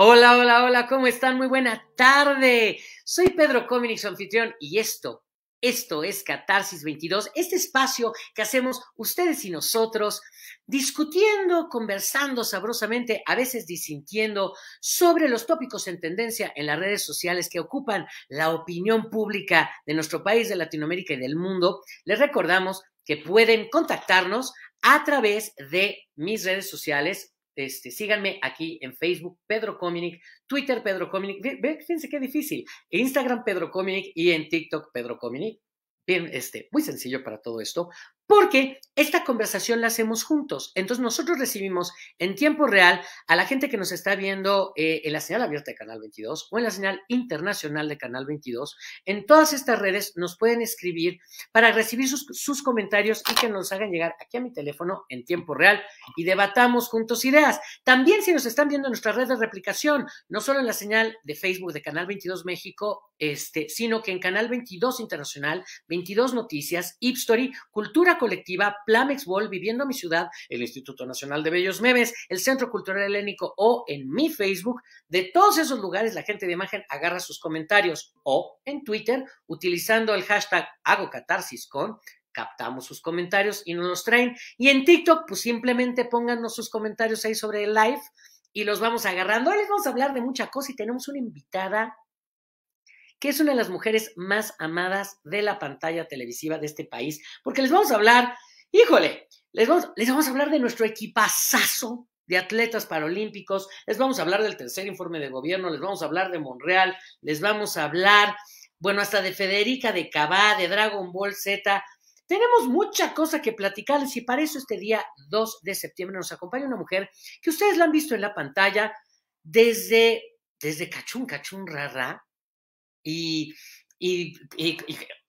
Hola, hola, hola, ¿cómo están? Muy buena tarde. Soy Pedro Cominix, anfitrión, y esto, esto es Catarsis 22, este espacio que hacemos ustedes y nosotros discutiendo, conversando sabrosamente, a veces disintiendo sobre los tópicos en tendencia en las redes sociales que ocupan la opinión pública de nuestro país, de Latinoamérica y del mundo. Les recordamos que pueden contactarnos a través de mis redes sociales este, síganme aquí en Facebook, Pedro Cominic, Twitter, Pedro Cominic. Fíjense qué difícil. Instagram, Pedro Cominic y en TikTok, Pedro Cominic. Bien, este, muy sencillo para todo esto porque esta conversación la hacemos juntos. Entonces nosotros recibimos en tiempo real a la gente que nos está viendo eh, en la señal abierta de Canal 22 o en la señal internacional de Canal 22. En todas estas redes nos pueden escribir para recibir sus, comentarios y que nos hagan llegar aquí a mi teléfono en tiempo real y debatamos juntos ideas. También si nos están viendo en nuestra red de replicación, no solo en la señal de Facebook de Canal 22 México, este, sino que en Canal 22 Internacional, 22 Noticias, Story, Cultura Colectiva, Plamex Wall, Viviendo mi Ciudad, el Instituto Nacional de Bellos Memes, el Centro Cultural Helénico o en mi Facebook. De todos esos lugares, la gente de imagen agarra sus comentarios o en Twitter, utilizando el hashtag hago catarsis con captamos sus comentarios y nos los traen. Y en TikTok, pues simplemente pónganos sus comentarios ahí sobre el live y los vamos agarrando. Hoy les vamos a hablar de mucha cosa y tenemos una invitada que es una de las mujeres más amadas de la pantalla televisiva de este país, porque les vamos a hablar, híjole, les vamos, les vamos a hablar de nuestro equipazazo de atletas paralímpicos, les vamos a hablar del tercer informe de gobierno, les vamos a hablar de Monreal, les vamos a hablar, bueno, hasta de Federica de Cabá, de Dragon Ball Z, tenemos mucha cosa que platicarles y para eso este día 2 de septiembre nos acompaña una mujer que ustedes la han visto en la pantalla desde, desde Cachún Cachún Rara, y, y, y,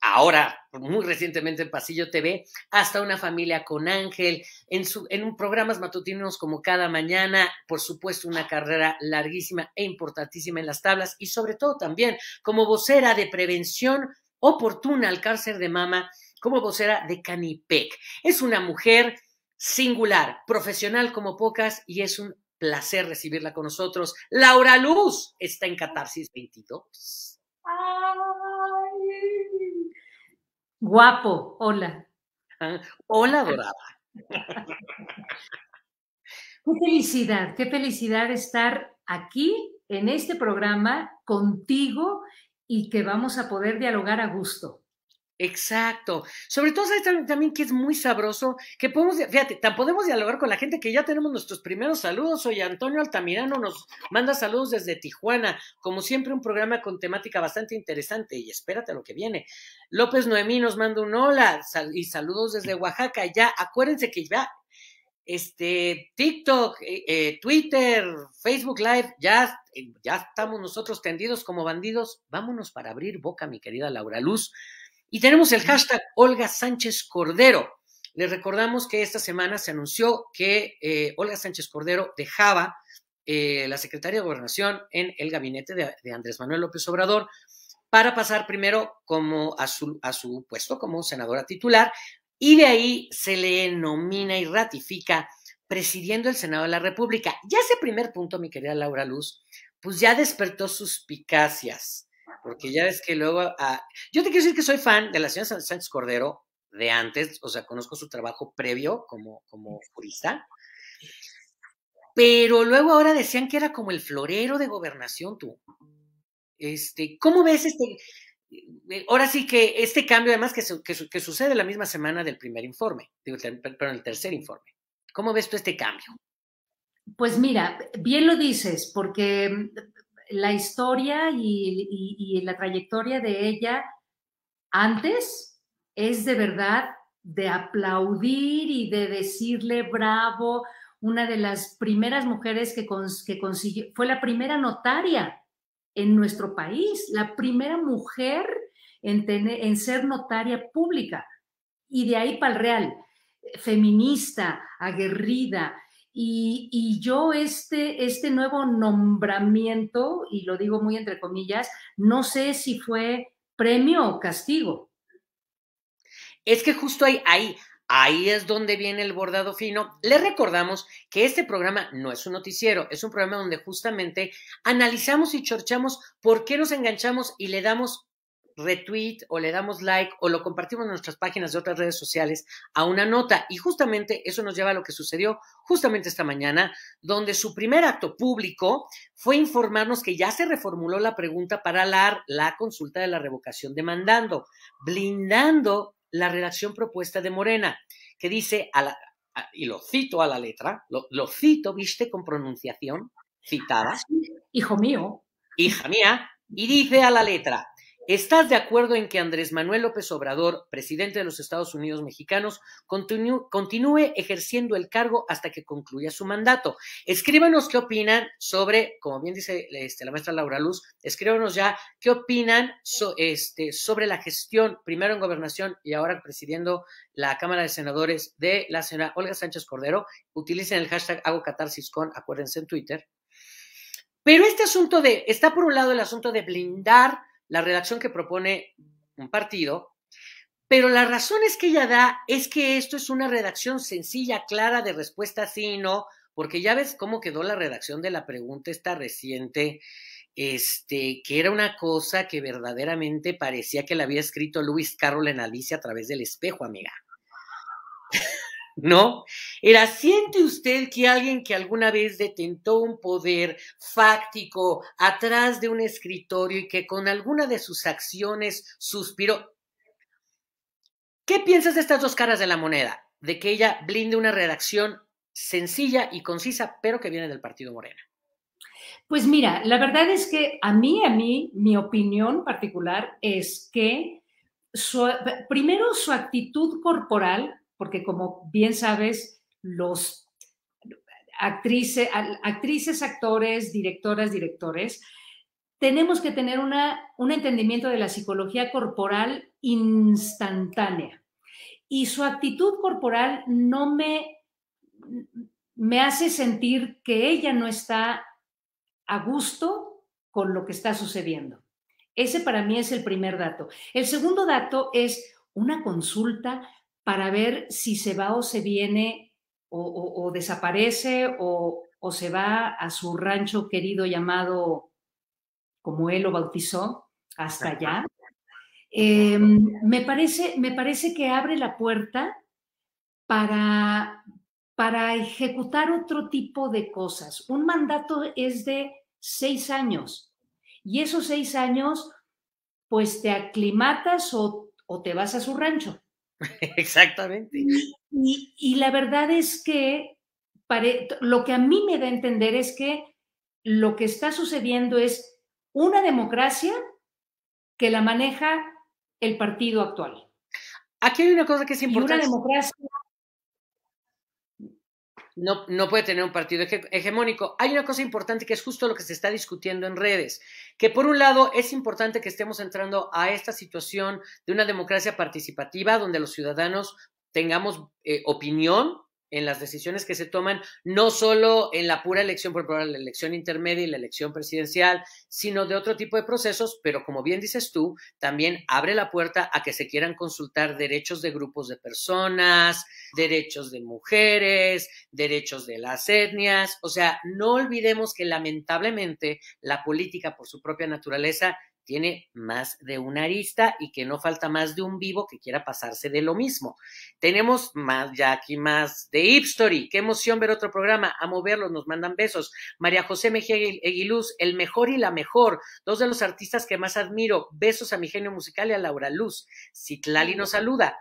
ahora, muy recientemente en Pasillo TV, hasta una familia con Ángel, en, su, en programas matutinos como cada mañana, por supuesto una carrera larguísima e importantísima en las tablas y sobre todo también como vocera de prevención oportuna al cáncer de mama, como vocera de Canipec. Es una mujer singular, profesional como pocas y es un placer recibirla con nosotros. Laura Luz está en Catarsis 22. Ay. Guapo, hola. hola, dorada. qué felicidad, qué felicidad estar aquí en este programa contigo y que vamos a poder dialogar a gusto. Exacto. Sobre todo, ¿sabes también que es muy sabroso? Que podemos, fíjate, podemos dialogar con la gente que ya tenemos nuestros primeros saludos. Hoy Antonio Altamirano nos manda saludos desde Tijuana. Como siempre, un programa con temática bastante interesante y espérate lo que viene. López Noemí nos manda un hola y saludos desde Oaxaca. Ya, acuérdense que ya este, TikTok, eh, eh, Twitter, Facebook Live, ya, ya estamos nosotros tendidos como bandidos. Vámonos para abrir boca, mi querida Laura Luz. Y tenemos el hashtag Olga Sánchez Cordero. Les recordamos que esta semana se anunció que eh, Olga Sánchez Cordero dejaba eh, la Secretaría de Gobernación en el gabinete de, Andrés Manuel López Obrador para pasar primero como a su, puesto como senadora titular y de ahí se le nomina y ratifica presidiendo el Senado de la República. Y ese primer punto, mi querida Laura Luz, pues ya despertó suspicacias porque ya es que luego. Ah, yo te quiero decir que soy fan de la señora Sánchez Cordero de antes, o sea, conozco su trabajo previo como, como jurista. Pero luego ahora decían que era como el florero de gobernación, tú. Este, ¿Cómo ves este? Eh, ahora sí que este cambio, además, que, que, sucede la misma semana del primer informe, digo, en el tercer informe. ¿Cómo ves tú este cambio? Pues mira, bien lo dices, porque la historia y, la trayectoria de ella antes es de verdad de aplaudir y de decirle bravo, una de las primeras mujeres que, consiguió, fue la primera notaria en nuestro país, la primera mujer en, en ser notaria pública. Y de ahí para el real, feminista, aguerrida, y, yo este, este nuevo nombramiento, y lo digo muy entre comillas, no sé si fue premio o castigo. Es que justo ahí, ahí, ahí es donde viene el bordado fino. Les recordamos que este programa no es un noticiero, es un programa donde justamente analizamos y chorchamos por qué nos enganchamos y le damos retweet o le damos like o lo compartimos en nuestras páginas de otras redes sociales a una nota. Y justamente eso nos lleva a lo que sucedió justamente esta mañana, donde su primer acto público fue informarnos que ya se reformuló la pregunta para la, la consulta de la revocación demandando, blindando la redacción propuesta de Morena, que dice, a la, y lo cito a la letra, lo, lo cito, viste, con pronunciación citada. Ah, hijo mío. Hija mía, y dice a la letra, ¿Estás de acuerdo en que Andrés Manuel López Obrador, presidente de los Estados Unidos mexicanos, continúe ejerciendo el cargo hasta que concluya su mandato? Escríbanos qué opinan sobre, como bien dice este, la maestra Laura Luz, escríbanos ya qué opinan este, sobre la gestión, primero en gobernación y ahora presidiendo la Cámara de Senadores de la señora Olga Sánchez Cordero. Utilicen el hashtag hago acuérdense en Twitter. Pero este asunto de, está por un lado el asunto de blindar la redacción que propone un partido, pero las razones que ella da es que esto es una redacción sencilla, clara, de respuesta sí y no, porque ya ves cómo quedó la redacción de la pregunta esta reciente, este, que era una cosa que verdaderamente parecía que la había escrito Luis Carroll en Alicia a través del espejo, amiga. ¿no? Era, ¿siente usted que alguien que alguna vez detentó un poder fáctico atrás de un escritorio y que con alguna de sus acciones suspiró? ¿Qué piensas de estas dos caras de la moneda? De que ella blinde una redacción sencilla y concisa, pero que viene del Partido Morena. Pues mira, la verdad es que a mí, a mí, mi opinión particular es que primero su actitud corporal porque como bien sabes, los actrices, actrices actores, directoras, directores, tenemos que tener un entendimiento de la psicología corporal instantánea. Y su actitud corporal no me, me hace sentir que ella no está a gusto con lo que está sucediendo. Ese para mí es el primer dato. El segundo dato es una consulta para ver si se va o se viene o, desaparece o, se va a su rancho querido llamado, como él lo bautizó, hasta allá. Em, me, parece, me parece que abre la puerta para, para ejecutar otro tipo de cosas. Un mandato es de seis años y esos seis años, pues te aclimatas o te vas a su rancho. Exactamente. Y, la verdad es que lo que a mí me da a entender es que lo que está sucediendo es una democracia que la maneja el partido actual. Aquí hay una cosa que es importante. una democracia no, no puede tener un partido hegemónico. Hay una cosa importante que es justo lo que se está discutiendo en redes, que por un lado es importante que estemos entrando a esta situación de una democracia participativa donde los ciudadanos tengamos eh, opinión en las decisiones que se toman, no solo en la pura elección, por ejemplo, la elección intermedia y la elección presidencial, sino de otro tipo de procesos, pero como bien dices tú, también abre la puerta a que se quieran consultar derechos de grupos de personas, derechos de mujeres, derechos de las etnias, o sea, no olvidemos que lamentablemente la política por su propia naturaleza tiene más de un arista y que no falta más de un vivo que quiera pasarse de lo mismo. Tenemos más, ya aquí más de Hipstory. Qué emoción ver otro programa. A moverlos, nos mandan besos. María José Mejía Eguiluz, el mejor y la mejor. Dos de los artistas que más admiro. Besos a mi genio musical y a Laura Luz. Citlali nos saluda.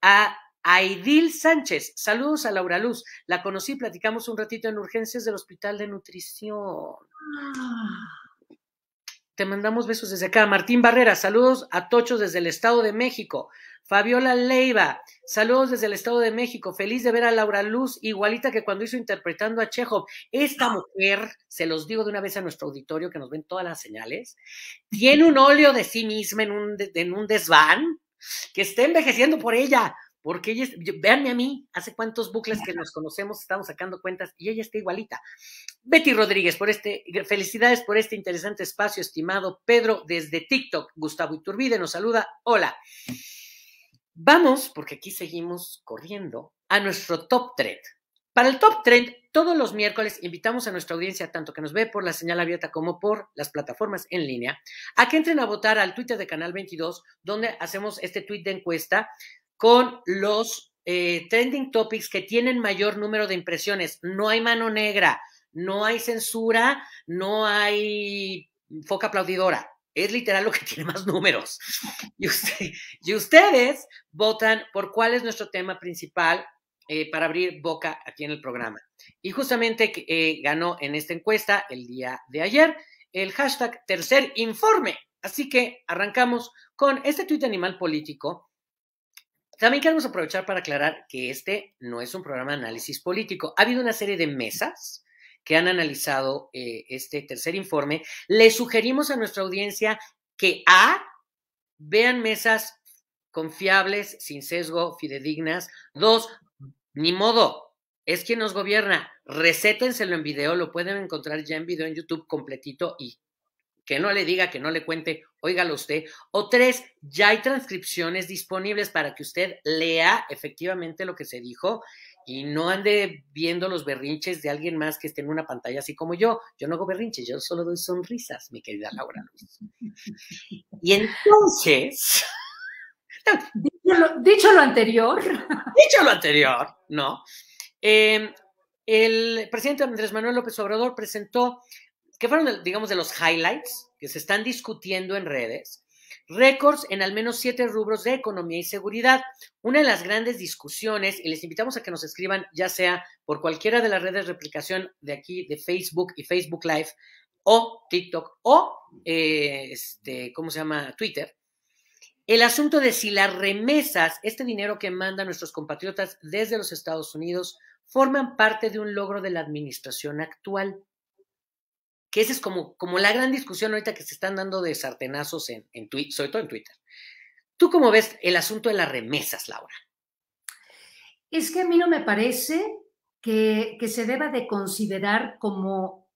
A Aidil Sánchez, saludos a Laura Luz. La conocí, platicamos un ratito en urgencias del Hospital de Nutrición. Ah. Te mandamos besos desde acá. Martín Barrera, saludos a Tochos desde el Estado de México. Fabiola Leiva, saludos desde el Estado de México. Feliz de ver a Laura Luz, igualita que cuando hizo interpretando a Chekhov. Esta mujer, se los digo de una vez a nuestro auditorio que nos ven todas las señales, tiene un óleo de sí misma en un, en un desván que está envejeciendo por ella porque ella, es, véanme a mí, hace cuántos bucles que nos conocemos, estamos sacando cuentas y ella está igualita. Betty Rodríguez, por este, felicidades por este interesante espacio, estimado Pedro, desde TikTok. Gustavo Iturbide nos saluda, hola. Vamos, porque aquí seguimos corriendo, a nuestro top trend. Para el top trend, todos los miércoles invitamos a nuestra audiencia, tanto que nos ve por la señal abierta como por las plataformas en línea, a que entren a votar al Twitter de Canal 22, donde hacemos este tweet de encuesta con los eh, trending topics que tienen mayor número de impresiones. No hay mano negra, no hay censura, no hay foca aplaudidora. Es literal lo que tiene más números. Y, ustedes votan por cuál es nuestro tema principal eh, para abrir boca aquí en el programa. Y justamente eh, ganó en esta encuesta el día de ayer el hashtag tercer informe. Así que arrancamos con este tuit animal político también queremos aprovechar para aclarar que este no es un programa de análisis político. Ha habido una serie de mesas que han analizado eh, este tercer informe. Le sugerimos a nuestra audiencia que A, vean mesas confiables, sin sesgo, fidedignas. Dos, ni modo, es quien nos gobierna. Recétenselo en video, lo pueden encontrar ya en video en YouTube completito y que no le diga, que no le cuente, óigalo usted. O tres, ya hay transcripciones disponibles para que usted lea efectivamente lo que se dijo y no ande viendo los berrinches de alguien más que esté en una pantalla así como yo. Yo no hago berrinches, yo solo doy sonrisas, mi querida Laura Luis. Y entonces... Dicho lo, anterior. Dicho lo anterior, ¿no? Em, el presidente Andrés Manuel López Obrador presentó que fueron, digamos, de los highlights que se están discutiendo en redes, récords en al menos siete rubros de economía y seguridad. Una de las grandes discusiones, y les invitamos a que nos escriban, ya sea por cualquiera de las redes de replicación de aquí, de Facebook y Facebook Live, o TikTok, o, eh, este, ¿cómo se llama? Twitter. El asunto de si las remesas, este dinero que mandan nuestros compatriotas desde los Estados Unidos, forman parte de un logro de la administración actual que esa es como, como la gran discusión ahorita que se están dando de sartenazos en, en Twitter, sobre todo en Twitter. ¿Tú cómo ves el asunto de las remesas, Laura? Es que a mí no me parece que, se deba de considerar como,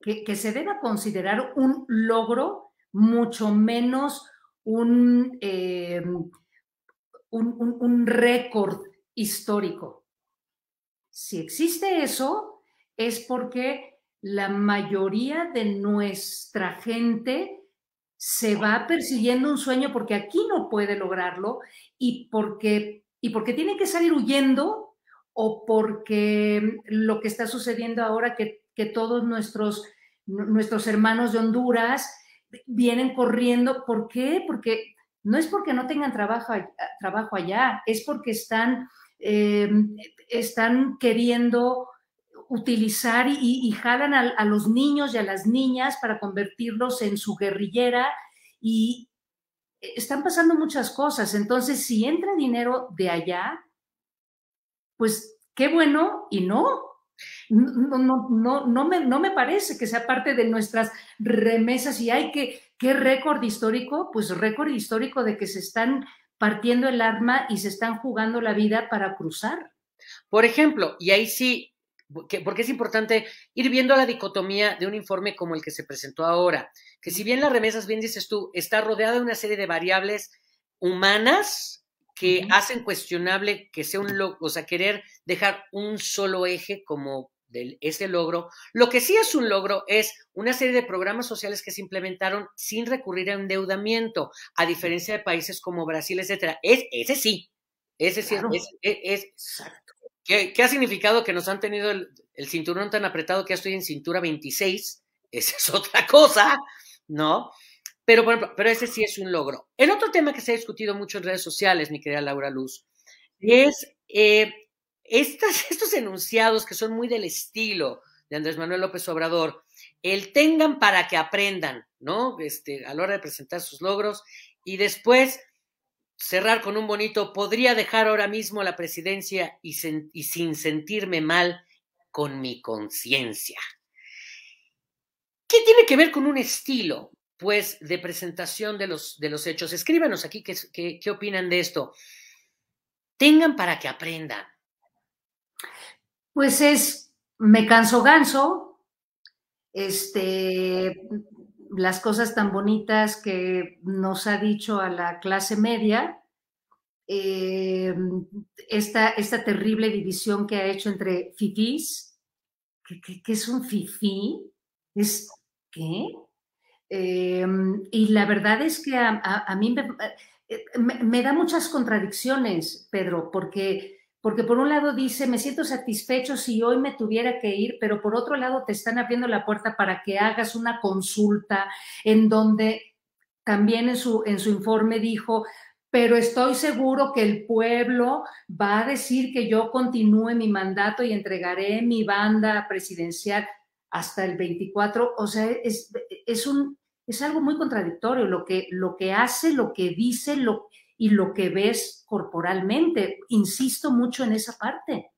que, se deba considerar un logro, mucho menos un eh, récord histórico. Si existe eso, es porque la mayoría de nuestra gente se va persiguiendo un sueño porque aquí no puede lograrlo y porque, y porque tiene que salir huyendo o porque lo que está sucediendo ahora que, que todos nuestros, nuestros hermanos de Honduras vienen corriendo. ¿Por qué? Porque no es porque no tengan trabajo, trabajo allá, es porque están, eh, están queriendo utilizar y, jalan a, los niños y a las niñas para convertirlos en su guerrillera y están pasando muchas cosas. Entonces, si entra dinero de allá, pues qué bueno y no. No, no, no, no, me, no me parece que sea parte de nuestras remesas y hay que, qué récord histórico, pues récord histórico de que se están partiendo el arma y se están jugando la vida para cruzar. Por ejemplo, y ahí sí, porque es importante ir viendo la dicotomía de un informe como el que se presentó ahora, que si bien las remesas, bien dices tú, está rodeada de una serie de variables humanas que hacen cuestionable que sea un logro, o sea, querer dejar un solo eje como de ese logro. Lo que sí es un logro es una serie de programas sociales que se implementaron sin recurrir a endeudamiento, a diferencia de países como Brasil, etcétera. Es, ese sí, ese sí es, es, es, exacto. ¿Qué, ha significado que nos han tenido el, cinturón tan apretado que ya estoy en cintura 26? Esa es otra cosa, ¿no? Pero, bueno, pero ese sí es un logro. El otro tema que se ha discutido mucho en redes sociales, mi querida Laura Luz, es eh, estos enunciados que son muy del estilo de Andrés Manuel López Obrador, el tengan para que aprendan, ¿no? Este, a la hora de presentar sus logros y después cerrar con un bonito, podría dejar ahora mismo la presidencia y, sin sentirme mal con mi conciencia. ¿Qué tiene que ver con un estilo, pues, de presentación de los, de los hechos? Escríbanos aquí qué, qué opinan de esto. Tengan para que aprendan. Pues es, me canso ganso, este, las cosas tan bonitas que nos ha dicho a la clase media, eh, esta, terrible división que ha hecho entre fifís, ¿qué, es un fifí? ¿Es qué? Eh, y la verdad es que a, mí eh, me, da muchas contradicciones, Pedro, porque porque por un lado dice, me siento satisfecho si hoy me tuviera que ir, pero por otro lado te están abriendo la puerta para que hagas una consulta en donde también en su, en su informe dijo, pero estoy seguro que el pueblo va a decir que yo continúe mi mandato y entregaré mi banda presidencial hasta el 24. O sea, es, es, un, es algo muy contradictorio lo que, lo que hace, lo que dice, lo que y lo que ves corporalmente. Insisto mucho en esa parte.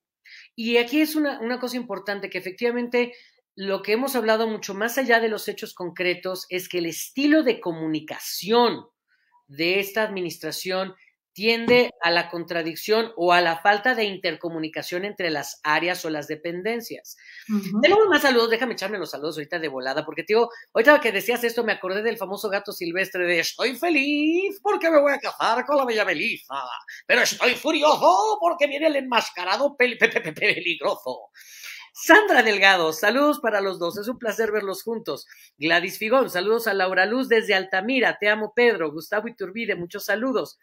Y aquí es una, cosa importante, que efectivamente lo que hemos hablado mucho más allá de los hechos concretos es que el estilo de comunicación de esta administración tiende a la contradicción o a la falta de intercomunicación entre las áreas o las dependencias. tengo más saludos, déjame echarme los saludos ahorita de volada, porque digo, ahorita que decías esto me acordé del famoso gato silvestre de estoy feliz porque me voy a casar con la bella melisa, pero estoy furioso porque viene el enmascarado pel peligroso. Sandra Delgado, saludos para los dos, es un placer verlos juntos. Gladys Figón, saludos a Laura Luz desde Altamira, te amo Pedro, Gustavo Iturbide, muchos saludos.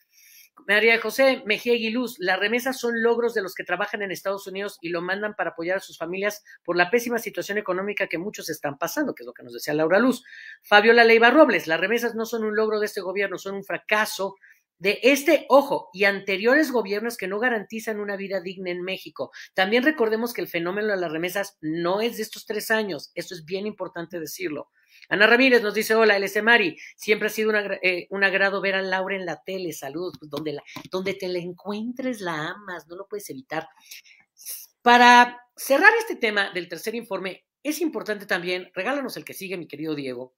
María José Mejía luz las remesas son logros de los que trabajan en Estados Unidos y lo mandan para apoyar a sus familias por la pésima situación económica que muchos están pasando, que es lo que nos decía Laura Luz. Fabiola Leiva Robles, las remesas no son un logro de este gobierno, son un fracaso de este, ojo, y anteriores gobiernos que no garantizan una vida digna en México. También recordemos que el fenómeno de las remesas no es de estos tres años, esto es bien importante decirlo. Ana Ramírez nos dice, hola, LC Mari, siempre ha sido eh, un agrado ver a Laura en la tele, saludos, pues, donde, donde te la encuentres la amas, no lo puedes evitar. Para cerrar este tema del tercer informe, es importante también, regálanos el que sigue, mi querido Diego,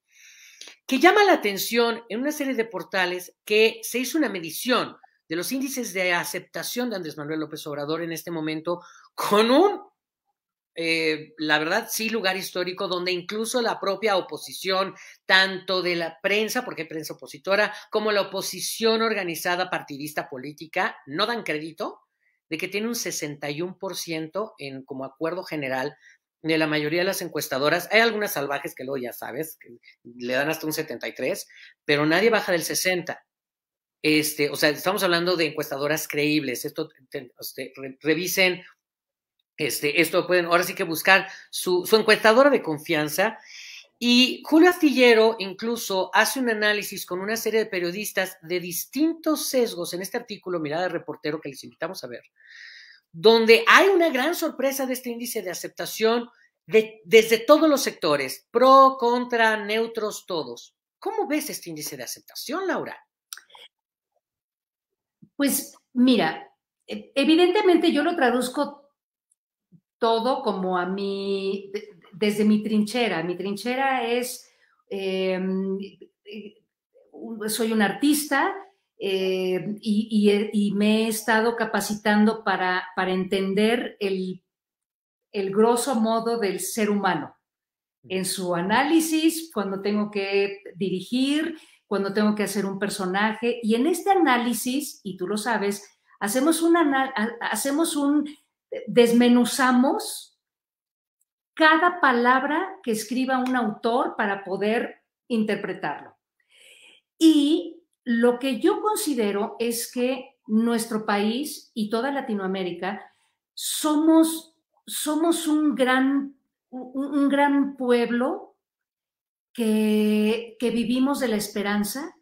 que llama la atención en una serie de portales que se hizo una medición de los índices de aceptación de Andrés Manuel López Obrador en este momento con un eh, la verdad, sí, lugar histórico donde incluso la propia oposición, tanto de la prensa, porque hay prensa opositora, como la oposición organizada partidista política, no dan crédito de que tiene un 61% en como acuerdo general de la mayoría de las encuestadoras. Hay algunas salvajes que luego ya sabes, que le dan hasta un 73, pero nadie baja del 60. Este, o sea, estamos hablando de encuestadoras creíbles. Esto este, revisen este, esto pueden ahora sí que buscar su, encuestadora de confianza. Y Julio Astillero incluso hace un análisis con una serie de periodistas de distintos sesgos en este artículo Mirada Reportero que les invitamos a ver, donde hay una gran sorpresa de este índice de aceptación de, desde todos los sectores, pro, contra, neutros, todos. ¿Cómo ves este índice de aceptación, Laura? Pues mira, e-, evidentemente yo lo traduzco todo como a mí, desde mi trinchera. Mi trinchera es, eh, soy un artista eh, y, me he estado capacitando para, para entender el, grosso modo del ser humano en su análisis, cuando tengo que dirigir, cuando tengo que hacer un personaje. Y en este análisis, y tú lo sabes, hacemos un, hacemos un desmenuzamos cada palabra que escriba un autor para poder interpretarlo. Y lo que yo considero es que nuestro país y toda Latinoamérica somos, somos un, gran, un, gran pueblo que, que vivimos de la esperanza,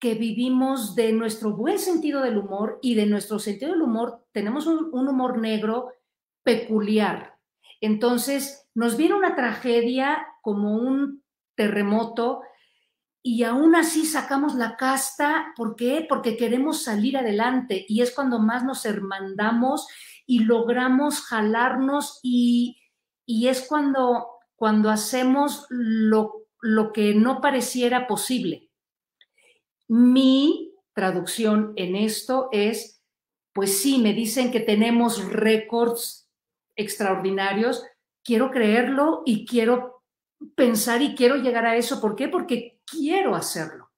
que vivimos de nuestro buen sentido del humor y de nuestro sentido del humor tenemos un, humor negro peculiar. Entonces, nos viene una tragedia como un terremoto y aún así sacamos la casta. ¿Por qué? Porque queremos salir adelante y es cuando más nos hermandamos y logramos jalarnos y, y es cuando, cuando hacemos lo, lo que no pareciera posible. Mi traducción en esto es, pues sí, me dicen que tenemos récords extraordinarios, quiero creerlo y quiero pensar y quiero llegar a eso. ¿Por qué? Porque quiero hacerlo.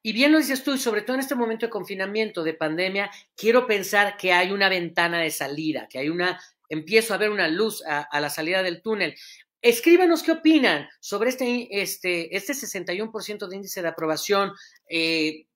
Y bien lo dices tú, sobre todo en este momento de confinamiento, de pandemia, quiero pensar que hay una ventana de salida, que hay una, empiezo a ver una luz a la salida del túnel. Escríbanos qué opinan sobre este, este, este 61% de índice de aprobación, eh,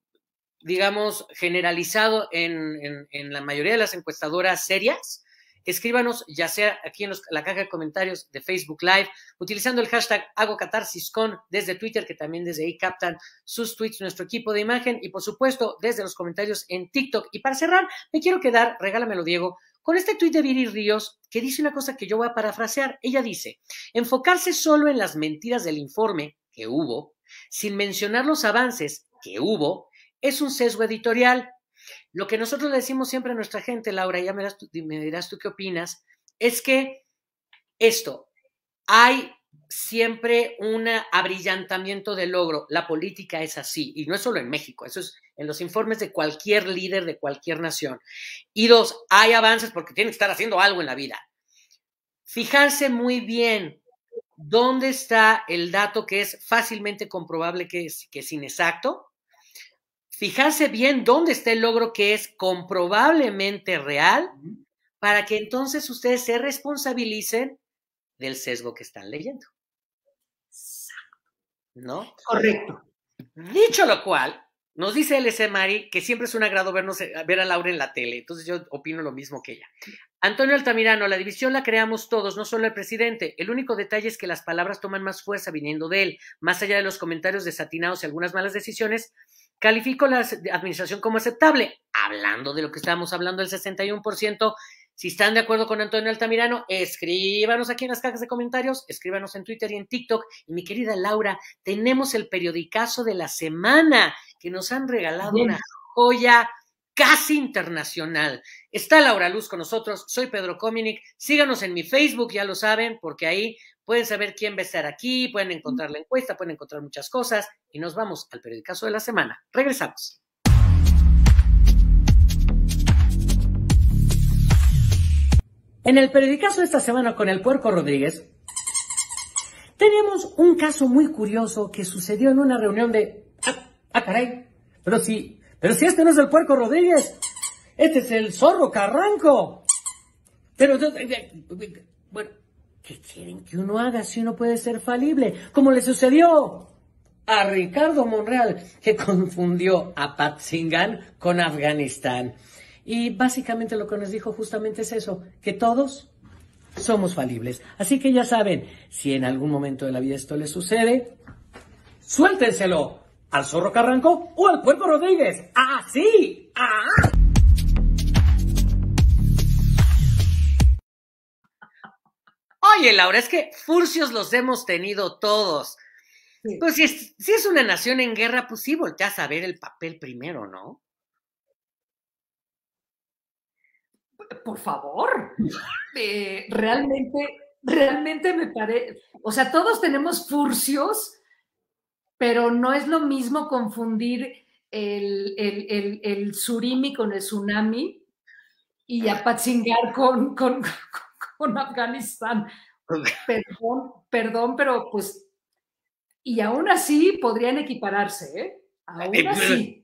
digamos, generalizado en, la mayoría de las encuestadoras serias. Escríbanos, ya sea aquí en la caja de comentarios de Facebook Live, utilizando el hashtag HagoCatarsisCon desde Twitter, que también desde ahí captan sus tweets nuestro equipo de imagen, y por supuesto desde los comentarios en TikTok. Y para cerrar, me quiero quedar, regálamelo Diego, con este tuit de Viri Ríos que dice una cosa que yo voy a parafrasear. Ella dice, enfocarse solo en las mentiras del informe que hubo, sin mencionar los avances que hubo, es un sesgo editorial. Lo que nosotros le decimos siempre a nuestra gente, Laura, ya me, me dirás tú qué opinas, es que esto, hay siempre un abrillantamiento de logro. La política es así, y no es solo en México, eso es en los informes de cualquier líder de cualquier nación. Y dos, hay avances porque tienen que estar haciendo algo en la vida. Fijarse muy bien dónde está el dato que es fácilmente comprobable que que es inexacto. Fijarse bien dónde está el logro que es comprobablemente real para que entonces ustedes se responsabilicen del sesgo que están leyendo. ¿No? Correcto. Dicho lo cual, nos dice LC Mari que siempre es un agrado vernos, eh, ver a Laura en la tele. Entonces yo opino lo mismo que ella. Antonio Altamirano, la división la creamos todos, no solo el presidente. El único detalle es que las palabras toman más fuerza viniendo de él. Más allá de los comentarios desatinados y algunas malas decisiones, califico la administración como aceptable. Hablando de lo que estábamos hablando, el 61% si están de acuerdo con Antonio Altamirano, escríbanos aquí en las cajas de comentarios, escríbanos en Twitter y en TikTok. Y mi querida Laura, tenemos el periodicazo de la semana que nos han regalado una joya casi internacional. Está Laura Luz con nosotros, soy Pedro Cominic. Síganos en mi Facebook, ya lo saben, porque ahí pueden saber quién va a estar aquí, pueden encontrar la encuesta, pueden encontrar muchas cosas. Y nos vamos al periodicazo de la semana. Regresamos. En el periodicazo de esta semana con el puerco Rodríguez, tenemos un caso muy curioso que sucedió en una reunión de... Ah, ah, caray, pero si, pero si este no es el puerco Rodríguez, este es el zorro Carranco. Pero eh, eh, bueno, ¿qué quieren que uno haga si uno puede ser falible? Como le sucedió a Ricardo Monreal, que confundió a Patzingán con Afganistán. Y básicamente lo que nos dijo justamente es eso, que todos somos falibles. Así que ya saben, si en algún momento de la vida esto les sucede, suéltenselo al zorro Carranco o al cuerpo Rodríguez. ¡Así! ¡Ah! Oye, Laura, es que furcios los hemos tenido todos. Pues si si es una nación en guerra, pues sí volteas a ver el papel primero, ¿no? por favor, eh, realmente, realmente me parece, o sea, todos tenemos furcios, pero no es lo mismo confundir el, surimi con el tsunami y a con, con, con, con Afganistán. Perdón, perdón, pero pues, y aún así podrían equipararse, ¿eh? Aún así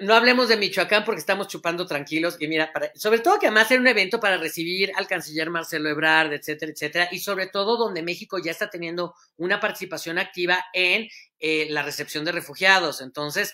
no, hablemos de Michoacán porque estamos chupando tranquilos. Y mira, sobre todo que además era un evento para recibir al canciller Marcelo Ebrard, etcétera, etcétera. Y sobre todo donde México ya está teniendo una participación activa en eh, la recepción de refugiados. Entonces,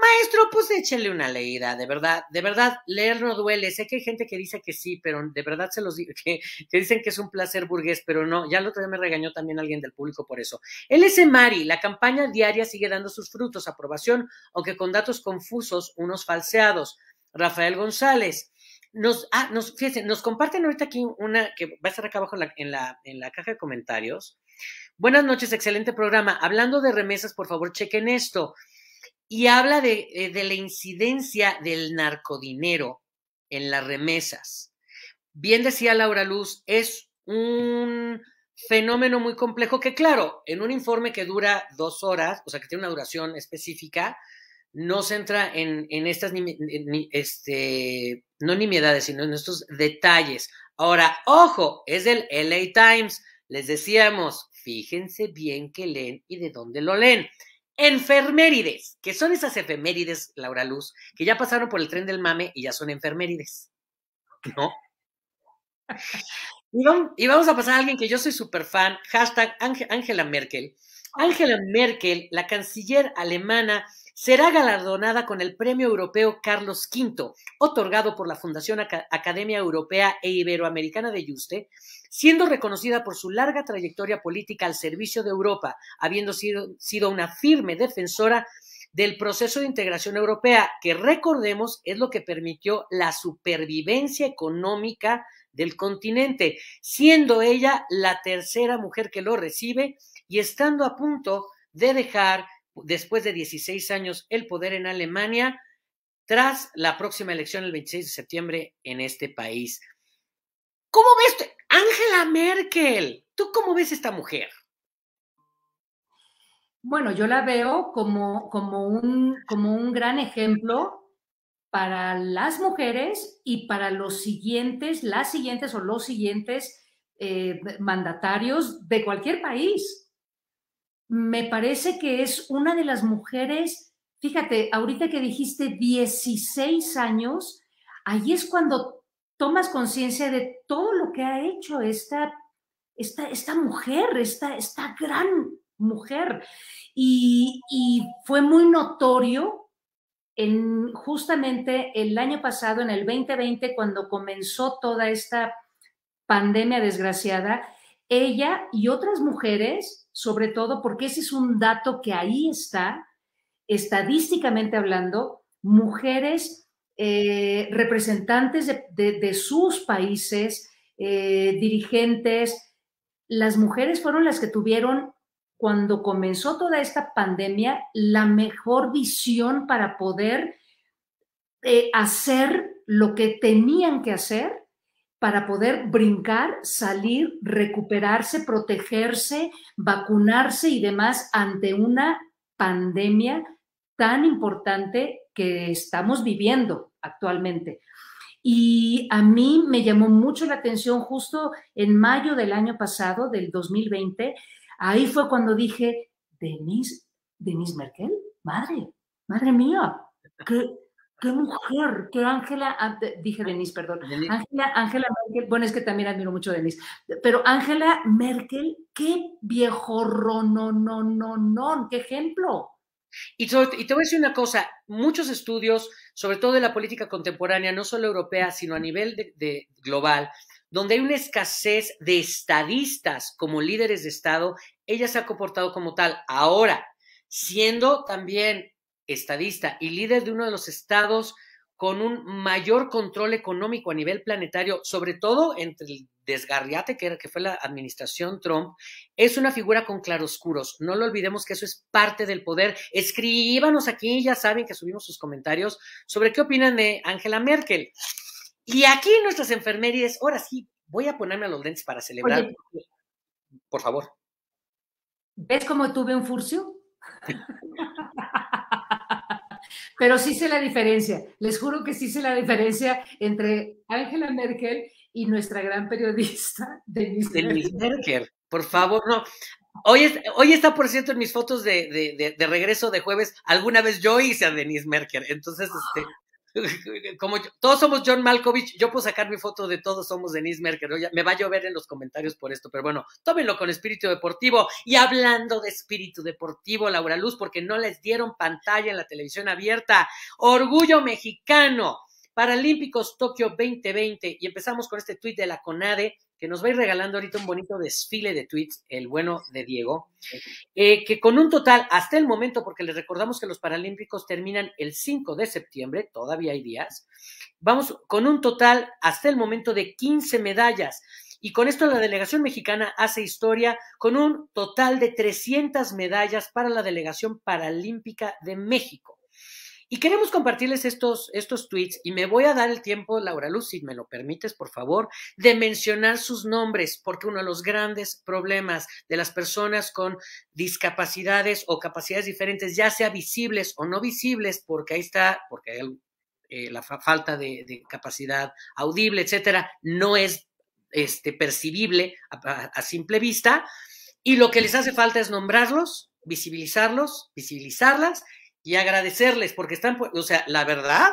Maestro, pues échenle una leída, de verdad, de verdad, leer no duele. Sé que hay gente que dice que sí, pero de verdad se los digo, que, dicen que es un placer burgués, pero no, ya el otro día me regañó también alguien del público por eso. LS Mari, la campaña diaria sigue dando sus frutos, aprobación, aunque con datos confusos, unos falseados. Rafael González, nos, ah, nos, fíjense, nos comparten ahorita aquí una que va a estar acá abajo en la, en la caja de comentarios. Buenas noches, excelente programa. Hablando de remesas, por favor, chequen esto y habla eh, de, la incidencia del narcodinero en las remesas. Bien decía Laura Luz, es un fenómeno muy complejo que, claro, en un informe que dura dos horas, o sea, que tiene una duración específica, no se entra en, estas, ni, este, nimiedades, sino en estos detalles. Ahora, ojo, es del LA Times. Les decíamos, fíjense bien qué leen y de dónde lo leen. Enfermérides, que son esas efemérides, Laura Luz, que ya pasaron por el tren del mame y ya son enfermérides. ¿No? y, vamos, a pasar a alguien que yo soy súper fan, hashtag Angela Merkel, Angela Merkel, la canciller alemana, será galardonada con el Premio Europeo Carlos V, otorgado por la Fundación Academia Europea e Iberoamericana de Juste, siendo reconocida por su larga trayectoria política al servicio de Europa, habiendo sido, sido una firme defensora del proceso de integración europea, que recordemos es lo que permitió la supervivencia económica del continente, siendo ella la tercera mujer que lo recibe y estando a punto de dejar, después de 16 años, el poder en Alemania tras la próxima elección el 26 de septiembre en este país. ¿Cómo ves? ¡Ángela Merkel, ¿tú cómo ves esta mujer? Bueno, yo la veo como, como, un, como un gran ejemplo para las mujeres y para los siguientes, las siguientes o los siguientes eh, mandatarios de cualquier país me parece que es una de las mujeres, fíjate, ahorita que dijiste 16 años, ahí es cuando tomas conciencia de todo lo que ha hecho esta, esta, esta mujer, esta, esta gran mujer. Y, y, fue muy notorio en justamente el año pasado, en el 2020, cuando comenzó toda esta pandemia desgraciada, ella y otras mujeres sobre todo porque ese es un dato que ahí está, estadísticamente hablando, mujeres eh, representantes de, sus países, eh, dirigentes, las mujeres fueron las que tuvieron, cuando comenzó toda esta pandemia, la mejor visión para poder eh, hacer lo que tenían que hacer para poder brincar, salir, recuperarse, protegerse, vacunarse y demás ante una pandemia tan importante que estamos viviendo actualmente. Y a mí me llamó mucho la atención justo en mayo del año pasado, del 2020, ahí fue cuando dije, Denise, Denise Merkel, madre, madre mía, ¿qué, qué mujer, qué Ángela, dije Denise, perdón, Ángela, Ángela Merkel, bueno, es que también admiro mucho a Denise, pero Ángela Merkel, qué viejo no, no, no, no, qué ejemplo. Y, te voy a decir una cosa, muchos estudios, sobre todo de la política contemporánea, no solo europea, sino a nivel de global, donde hay una escasez de estadistas como líderes de Estado, ella se ha comportado como tal. Ahora, siendo también estadista y líder de uno de los estados con un mayor control económico a nivel planetario, sobre todo entre el desgarriate que, que fue la administración Trump, es una figura con claroscuros. No lo olvidemos que eso es parte del poder. Escríbanos aquí, ya saben que subimos sus comentarios sobre qué opinan de Angela Merkel. Y aquí nuestras enfermerías, ahora sí, voy a ponerme a los lentes para celebrar. Por favor. ¿Ves cómo tuve un furcio? Pero sí sé la diferencia, les juro que sí sé la diferencia entre Angela Merkel y nuestra gran periodista, Denise, Denise Merkel. Por favor, no. Hoy, es, hoy está, por cierto, en mis fotos de, de, de, regreso de jueves. Alguna vez yo hice a Denise Merkel, entonces este, como todos somos John Malkovich, yo puedo sacar mi foto de todos somos Denise Merker, me va a llover en los comentarios por esto, pero bueno, tómenlo con espíritu deportivo. Y hablando de espíritu deportivo, Laura Luz, porque no les dieron pantalla en la televisión abierta, orgullo mexicano Paralímpicos Tokio 2020. Y empezamos con este tuit de la CONADE, que nos va a ir regalando ahorita un bonito desfile de tweets, el bueno de Diego, eh, que con un total, hasta el momento, porque les recordamos que los Paralímpicos terminan el 5 de septiembre, todavía hay días, vamos con un total hasta el momento de 15 medallas. Y con esto la delegación mexicana hace historia con un total de 300 medallas para la delegación paralímpica de México. Y queremos compartirles estos, estos tweets y me voy a dar el tiempo, Laura Luz, si me lo permites, por favor, de mencionar sus nombres, porque uno de los grandes problemas de las personas con discapacidades o capacidades diferentes, ya sea visibles o no visibles, porque ahí está, porque hay, eh, la falta de, capacidad audible, etcétera, no es este, percibible a, simple vista. Y lo que les hace falta es nombrarlos, visibilizarlos, visibilizarlas y agradecerles, porque están, o sea, la verdad,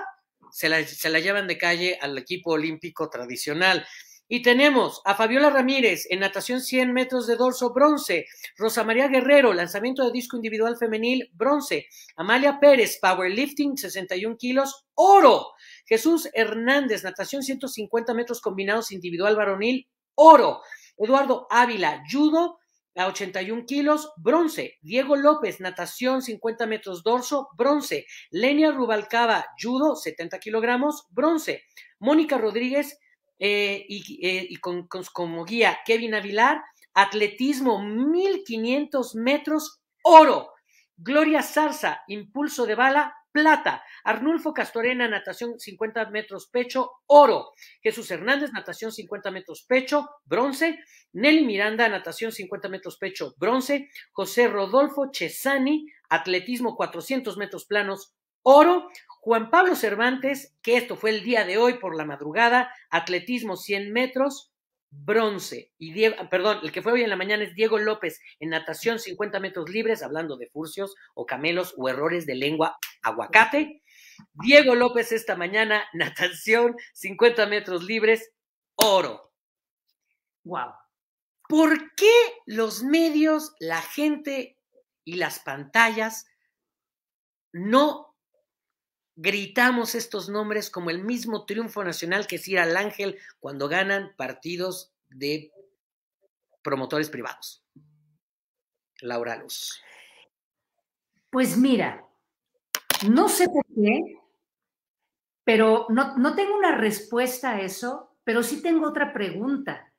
se la, llevan de calle al equipo olímpico tradicional. Y tenemos a Fabiola Ramírez en natación 100 metros de dorso bronce, Rosa María Guerrero, lanzamiento de disco individual femenil bronce, Amalia Pérez, powerlifting 61 kilos, oro, Jesús Hernández, natación 150 metros combinados individual varonil, oro, Eduardo Ávila, judo a 81 kilos, bronce. Diego López, natación 50 metros dorso, bronce. Lenia Rubalcaba, judo 70 kilogramos, bronce. Mónica Rodríguez eh, y, eh, como guía Kevin Avilar, atletismo 1500 metros, oro. Gloria Zarza, impulso de bala, plata. Arnulfo Castorena, natación 50 metros pecho, oro. Jesús Hernández, natación 50 metros pecho, bronce. Nelly Miranda, natación 50 metros pecho, bronce. José Rodolfo Chesani, atletismo 400 metros planos, oro. Juan Pablo Cervantes, que esto fue el día de hoy por la madrugada, atletismo 100 metros, bronce. Y Diego, ah, perdón, el que fue hoy en la mañana es Diego López en natación 50 metros libres, hablando de furcios o camelos o errores de lengua aguacate. Diego López esta mañana, natación 50 metros libres, oro. Wow. ¿Por qué los medios, la gente y las pantallas no gritamos estos nombres como el mismo triunfo nacional que ir al Ángel cuando ganan partidos de promotores privados. Laura Luz. Pues mira, no sé por qué, pero no, no tengo una respuesta a eso, pero sí tengo otra pregunta.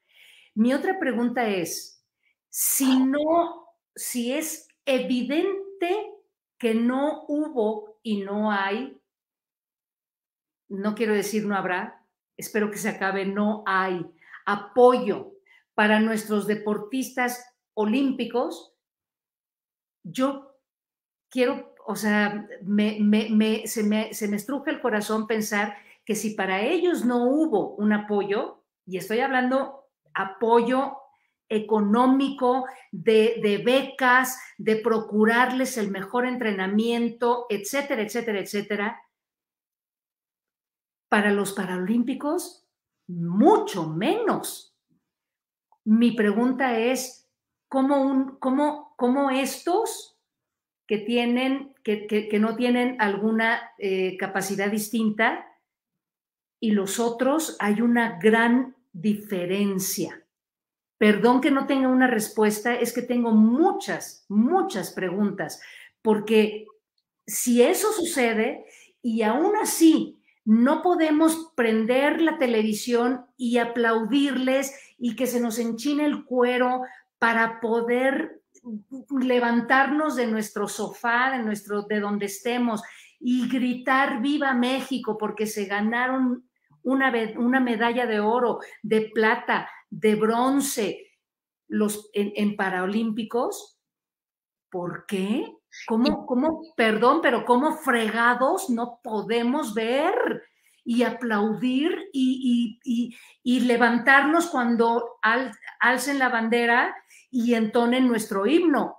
Mi otra pregunta es, si no, si es evidente que no hubo y no hay no quiero decir no habrá, espero que se acabe, no hay apoyo para nuestros deportistas olímpicos. Yo quiero, o sea, se, me, se estruja el corazón pensar que si para ellos no hubo un apoyo, y estoy hablando apoyo económico, de, de, becas, de procurarles el mejor entrenamiento, etcétera, etcétera, etcétera, para los Paralímpicos, mucho menos. Mi pregunta es, ¿cómo, estos que, tienen, que, no tienen alguna eh, capacidad distinta y los otros hay una gran diferencia? Perdón que no tenga una respuesta, es que tengo muchas, muchas preguntas, porque si eso sucede y aún así no podemos prender la televisión y aplaudirles y que se nos enchine el cuero para poder levantarnos de nuestro sofá, de nuestro de donde estemos y gritar viva México porque se ganaron una, una medalla de oro, de plata, de bronce los en, en, Paralímpicos. ¿Por qué? ¿Cómo, cómo, perdón, pero cómo fregados no podemos ver y aplaudir y, y, levantarnos cuando alcen la bandera y entonen nuestro himno?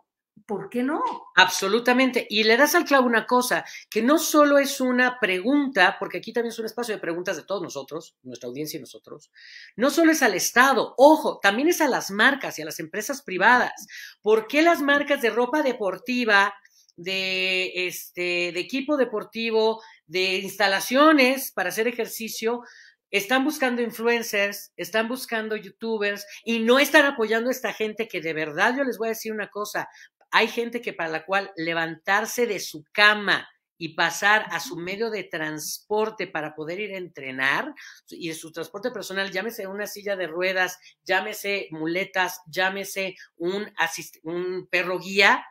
¿por qué no? Absolutamente. Y le das al clavo una cosa, que no solo es una pregunta, porque aquí también es un espacio de preguntas de todos nosotros, nuestra audiencia y nosotros, no solo es al Estado, ojo, también es a las marcas y a las empresas privadas. ¿Por qué las marcas de ropa deportiva, de, este, de equipo deportivo, de instalaciones para hacer ejercicio, están buscando influencers, están buscando youtubers y no están apoyando a esta gente que de verdad yo les voy a decir una cosa, hay gente que para la cual levantarse de su cama y pasar a su medio de transporte para poder ir a entrenar y su transporte personal, llámese una silla de ruedas, llámese muletas, llámese un, un perro guía,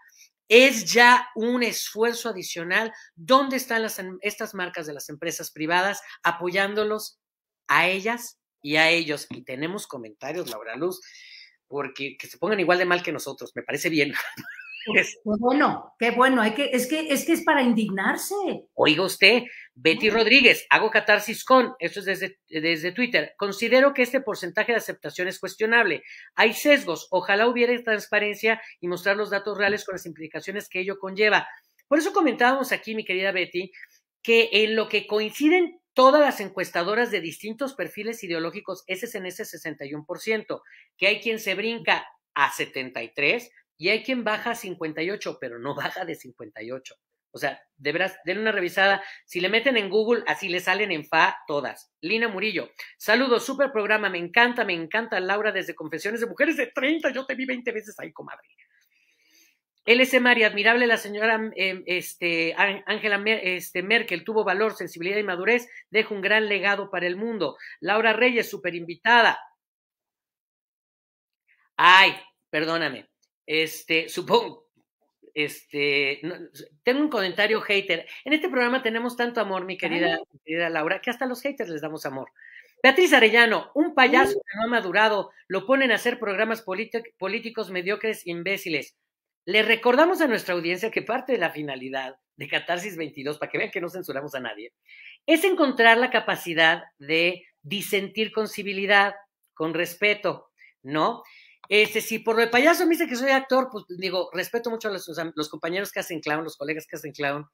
es ya un esfuerzo adicional. ¿Dónde están las, em, estas marcas de las empresas privadas apoyándolos a ellas y a ellos? Y tenemos comentarios, Laura Luz, porque que se pongan igual de mal que nosotros, me parece bien. Pues qué bueno, qué bueno, hay que, es, que, es que es para indignarse. Oiga usted, Betty Rodríguez, hago catarsis con, esto es desde, desde Twitter, considero que este porcentaje de aceptación es cuestionable. Hay sesgos, ojalá hubiera transparencia y mostrar los datos reales con las implicaciones que ello conlleva. Por eso comentábamos aquí, mi querida Betty, que en lo que coinciden todas las encuestadoras de distintos perfiles ideológicos, ese es en ese 61%, que hay quien se brinca a 73, y hay quien baja 58, pero no baja de 58. O sea, de veras, denle una revisada. Si le meten en Google, así le salen en fa todas. Lina Murillo, saludos, super programa, me encanta, me encanta, Laura, desde Confesiones de Mujeres de 30, yo te vi 20 veces ahí, comadre. LC Mari, admirable la señora em, este, Ángela este, Angela este, Merkel, tuvo valor, sensibilidad y madurez, deja un gran legado para el mundo. Laura Reyes, super invitada. Ay, perdóname, este, supongo, este, tengo un comentario hater. En este programa tenemos tanto amor, mi querida, querida Laura, que hasta los haters les damos amor. Beatriz Arellano, un payaso que no ha madurado, lo ponen a hacer programas políticos mediocres, imbéciles. Le recordamos a nuestra audiencia que parte de la finalidad de Catarsis 22, para que vean que no censuramos a nadie, es encontrar la capacidad de disentir con civilidad, con respeto, ¿no? Este, si por el payaso me dice que soy actor, pues digo, respeto mucho a los, compañeros que hacen clown, los colegas que hacen clown.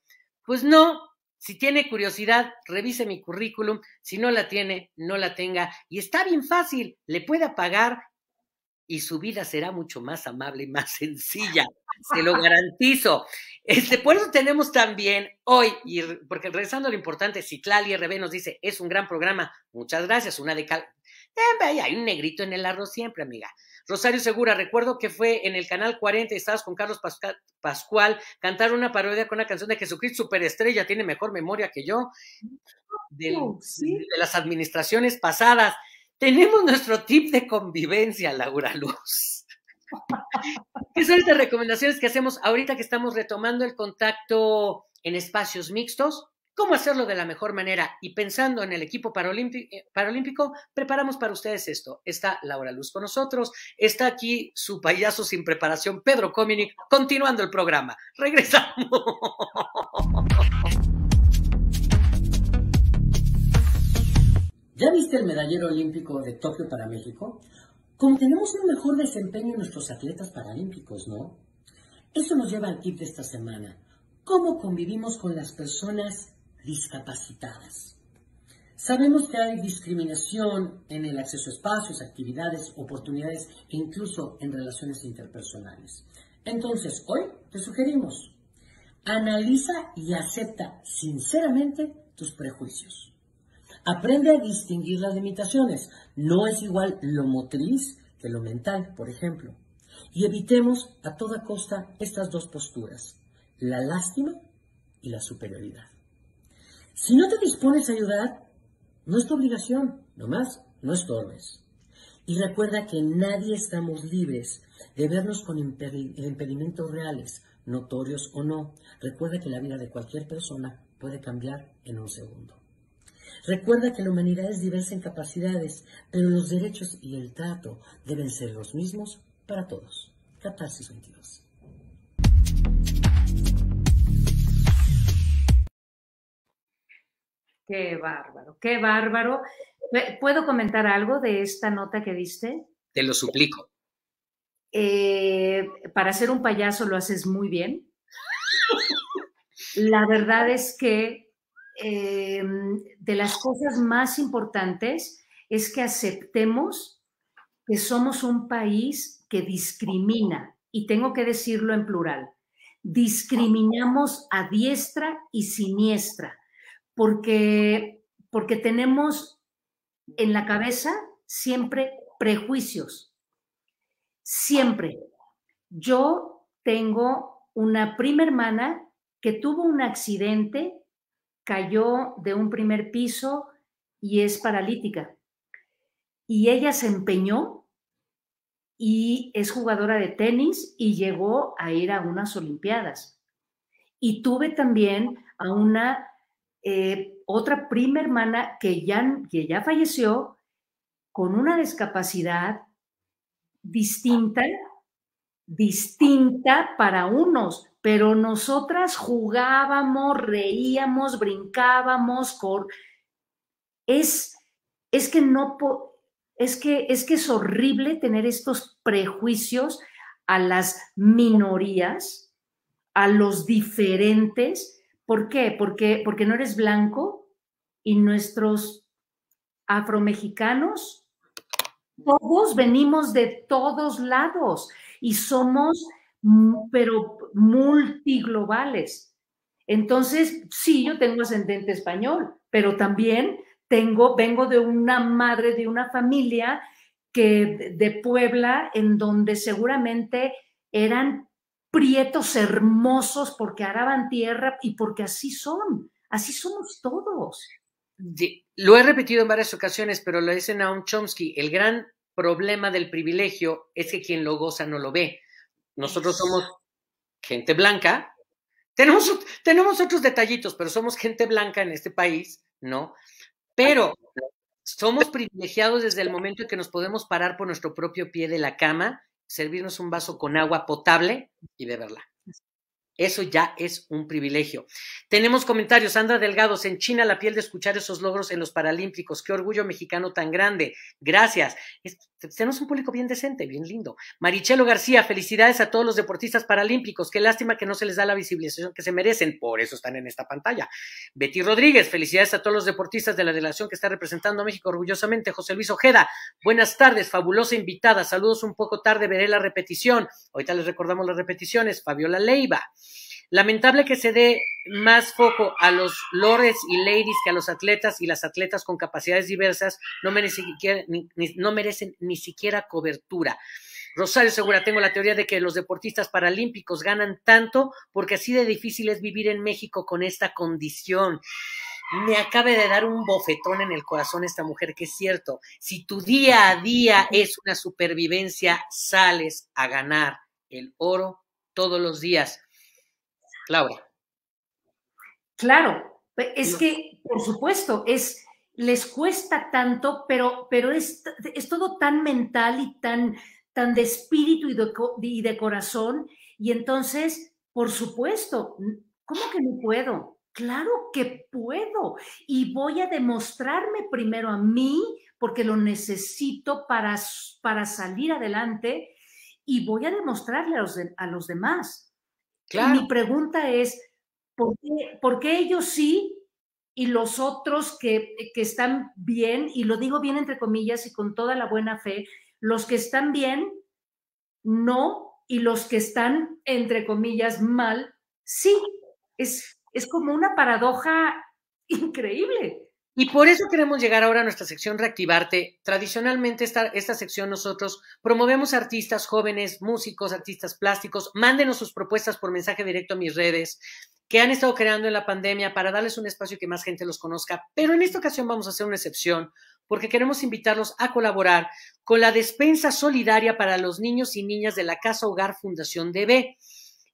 Pues no, si tiene curiosidad, revise mi currículum. Si no la tiene, no la tenga. Y está bien fácil, le pueda pagar y su vida será mucho más amable y más sencilla, se lo garantizo. Este, por eso tenemos también hoy, y porque regresando a lo importante, si Citlali RB nos dice, es un gran programa, muchas gracias, una de cal... hay un negrito en el arroz siempre, amiga. Rosario Segura, recuerdo que fue en el canal 40 y estabas con Carlos Pascual, cantar una parodia con una canción de Jesucristo Superestrella, tiene mejor memoria que yo, de, oh, de las administraciones pasadas. Tenemos nuestro tip de convivencia, Laura Luz. ¿Qué son estas recomendaciones que hacemos ahorita que estamos retomando el contacto en espacios mixtos? cómo hacerlo de la mejor manera y pensando en el equipo eh, paralímpico, preparamos para ustedes esto. Está Laura Luz con nosotros, está aquí su payaso sin preparación, Pedro Comini, continuando el programa. Regresamos. ¿Ya viste el medallero olímpico de Tokio para México? Como tenemos un mejor desempeño en nuestros atletas paralímpicos, ¿no? Eso nos lleva al tip de esta semana. ¿Cómo convivimos con las personas discapacitadas. Sabemos que hay discriminación en el acceso a espacios, actividades, oportunidades e incluso en relaciones interpersonales. Entonces, hoy te sugerimos, analiza y acepta sinceramente tus prejuicios. Aprende a distinguir las limitaciones. No es igual lo motriz que lo mental, por ejemplo. Y evitemos a toda costa estas dos posturas, la lástima y la superioridad. Si no te dispones a ayudar, no es tu obligación, más, no estorbes. Y recuerda que nadie estamos libres de vernos con impedimentos reales, notorios o no. Recuerda que la vida de cualquier persona puede cambiar en un segundo. Recuerda que la humanidad es diversa en capacidades, pero los derechos y el trato deben ser los mismos para todos. Catarsis 22. Qué bárbaro, qué bárbaro. ¿Puedo comentar algo de esta nota que diste? Te lo suplico. Eh, para ser un payaso lo haces muy bien. La verdad es que eh, de las cosas más importantes es que aceptemos que somos un país que discrimina, y tengo que decirlo en plural, discriminamos a diestra y siniestra porque, porque tenemos en la cabeza siempre prejuicios. Siempre. Yo tengo una prima hermana que tuvo un accidente, cayó de un primer piso y es paralítica. Y ella se empeñó y es jugadora de tenis y llegó a ir a unas Olimpiadas. Y tuve también a una eh, otra prima hermana que ya, falleció con una discapacidad distinta, distinta para unos, pero nosotras jugábamos, reíamos, brincábamos, es, es que no es que es que es horrible tener estos prejuicios a las minorías, a los diferentes, ¿Por qué? Porque, no eres blanco y nuestros afromexicanos, todos venimos de todos lados y somos, pero multiglobales. Entonces, sí, yo tengo ascendente español, pero también tengo, vengo de una madre, de una familia que de Puebla, en donde seguramente eran prietos hermosos porque araban tierra y porque así son, así somos todos. Lo he repetido en varias ocasiones, pero lo dice un Chomsky, el gran problema del privilegio es que quien lo goza no lo ve. Nosotros somos gente blanca, tenemos, tenemos otros detallitos, pero somos gente blanca en este país, ¿no? Pero somos privilegiados desde el momento en que nos podemos parar por nuestro propio pie de la cama servirnos un vaso con agua potable y beberla. Eso ya es un privilegio. Tenemos comentarios. Sandra Delgados, en China la piel de escuchar esos logros en los Paralímpicos. Qué orgullo mexicano tan grande. Gracias tenemos un público bien decente, bien lindo. Marichelo García, felicidades a todos los deportistas paralímpicos. Qué lástima que no se les da la visibilización que se merecen, por eso están en esta pantalla. Betty Rodríguez, felicidades a todos los deportistas de la delegación que está representando a México orgullosamente. José Luis Ojeda, buenas tardes, fabulosa invitada. Saludos un poco tarde, veré la repetición. Ahorita les recordamos las repeticiones. Fabiola Leiva. Lamentable que se dé más foco a los lores y ladies que a los atletas y las atletas con capacidades diversas no merecen, ni, no merecen ni siquiera cobertura. Rosario Segura, tengo la teoría de que los deportistas paralímpicos ganan tanto porque así de difícil es vivir en México con esta condición. Me acabe de dar un bofetón en el corazón esta mujer, que es cierto. Si tu día a día es una supervivencia, sales a ganar el oro todos los días. Laura. Claro, es que, por supuesto, es, les cuesta tanto, pero, pero es, todo tan mental y tan, tan de espíritu y de, y de corazón. Y entonces, por supuesto, ¿cómo que no puedo? Claro que puedo y voy a demostrarme primero a mí porque lo necesito para, para salir adelante y voy a demostrarle a los, a los demás. Mi pregunta es, ¿por qué, ellos sí y los otros que, están bien, y lo digo bien entre comillas y con toda la buena fe, los que están bien, no, y los que están, entre comillas, mal, sí. Es, es como una paradoja increíble. Y por eso queremos llegar ahora a nuestra sección Reactivarte. Tradicionalmente esta, sección nosotros promovemos artistas jóvenes, músicos, artistas plásticos. Mándenos sus propuestas por mensaje directo a mis redes que han estado creando en la pandemia para darles un espacio que más gente los conozca. Pero en esta ocasión vamos a hacer una excepción porque queremos invitarlos a colaborar con la despensa solidaria para los niños y niñas de la Casa Hogar Fundación DB.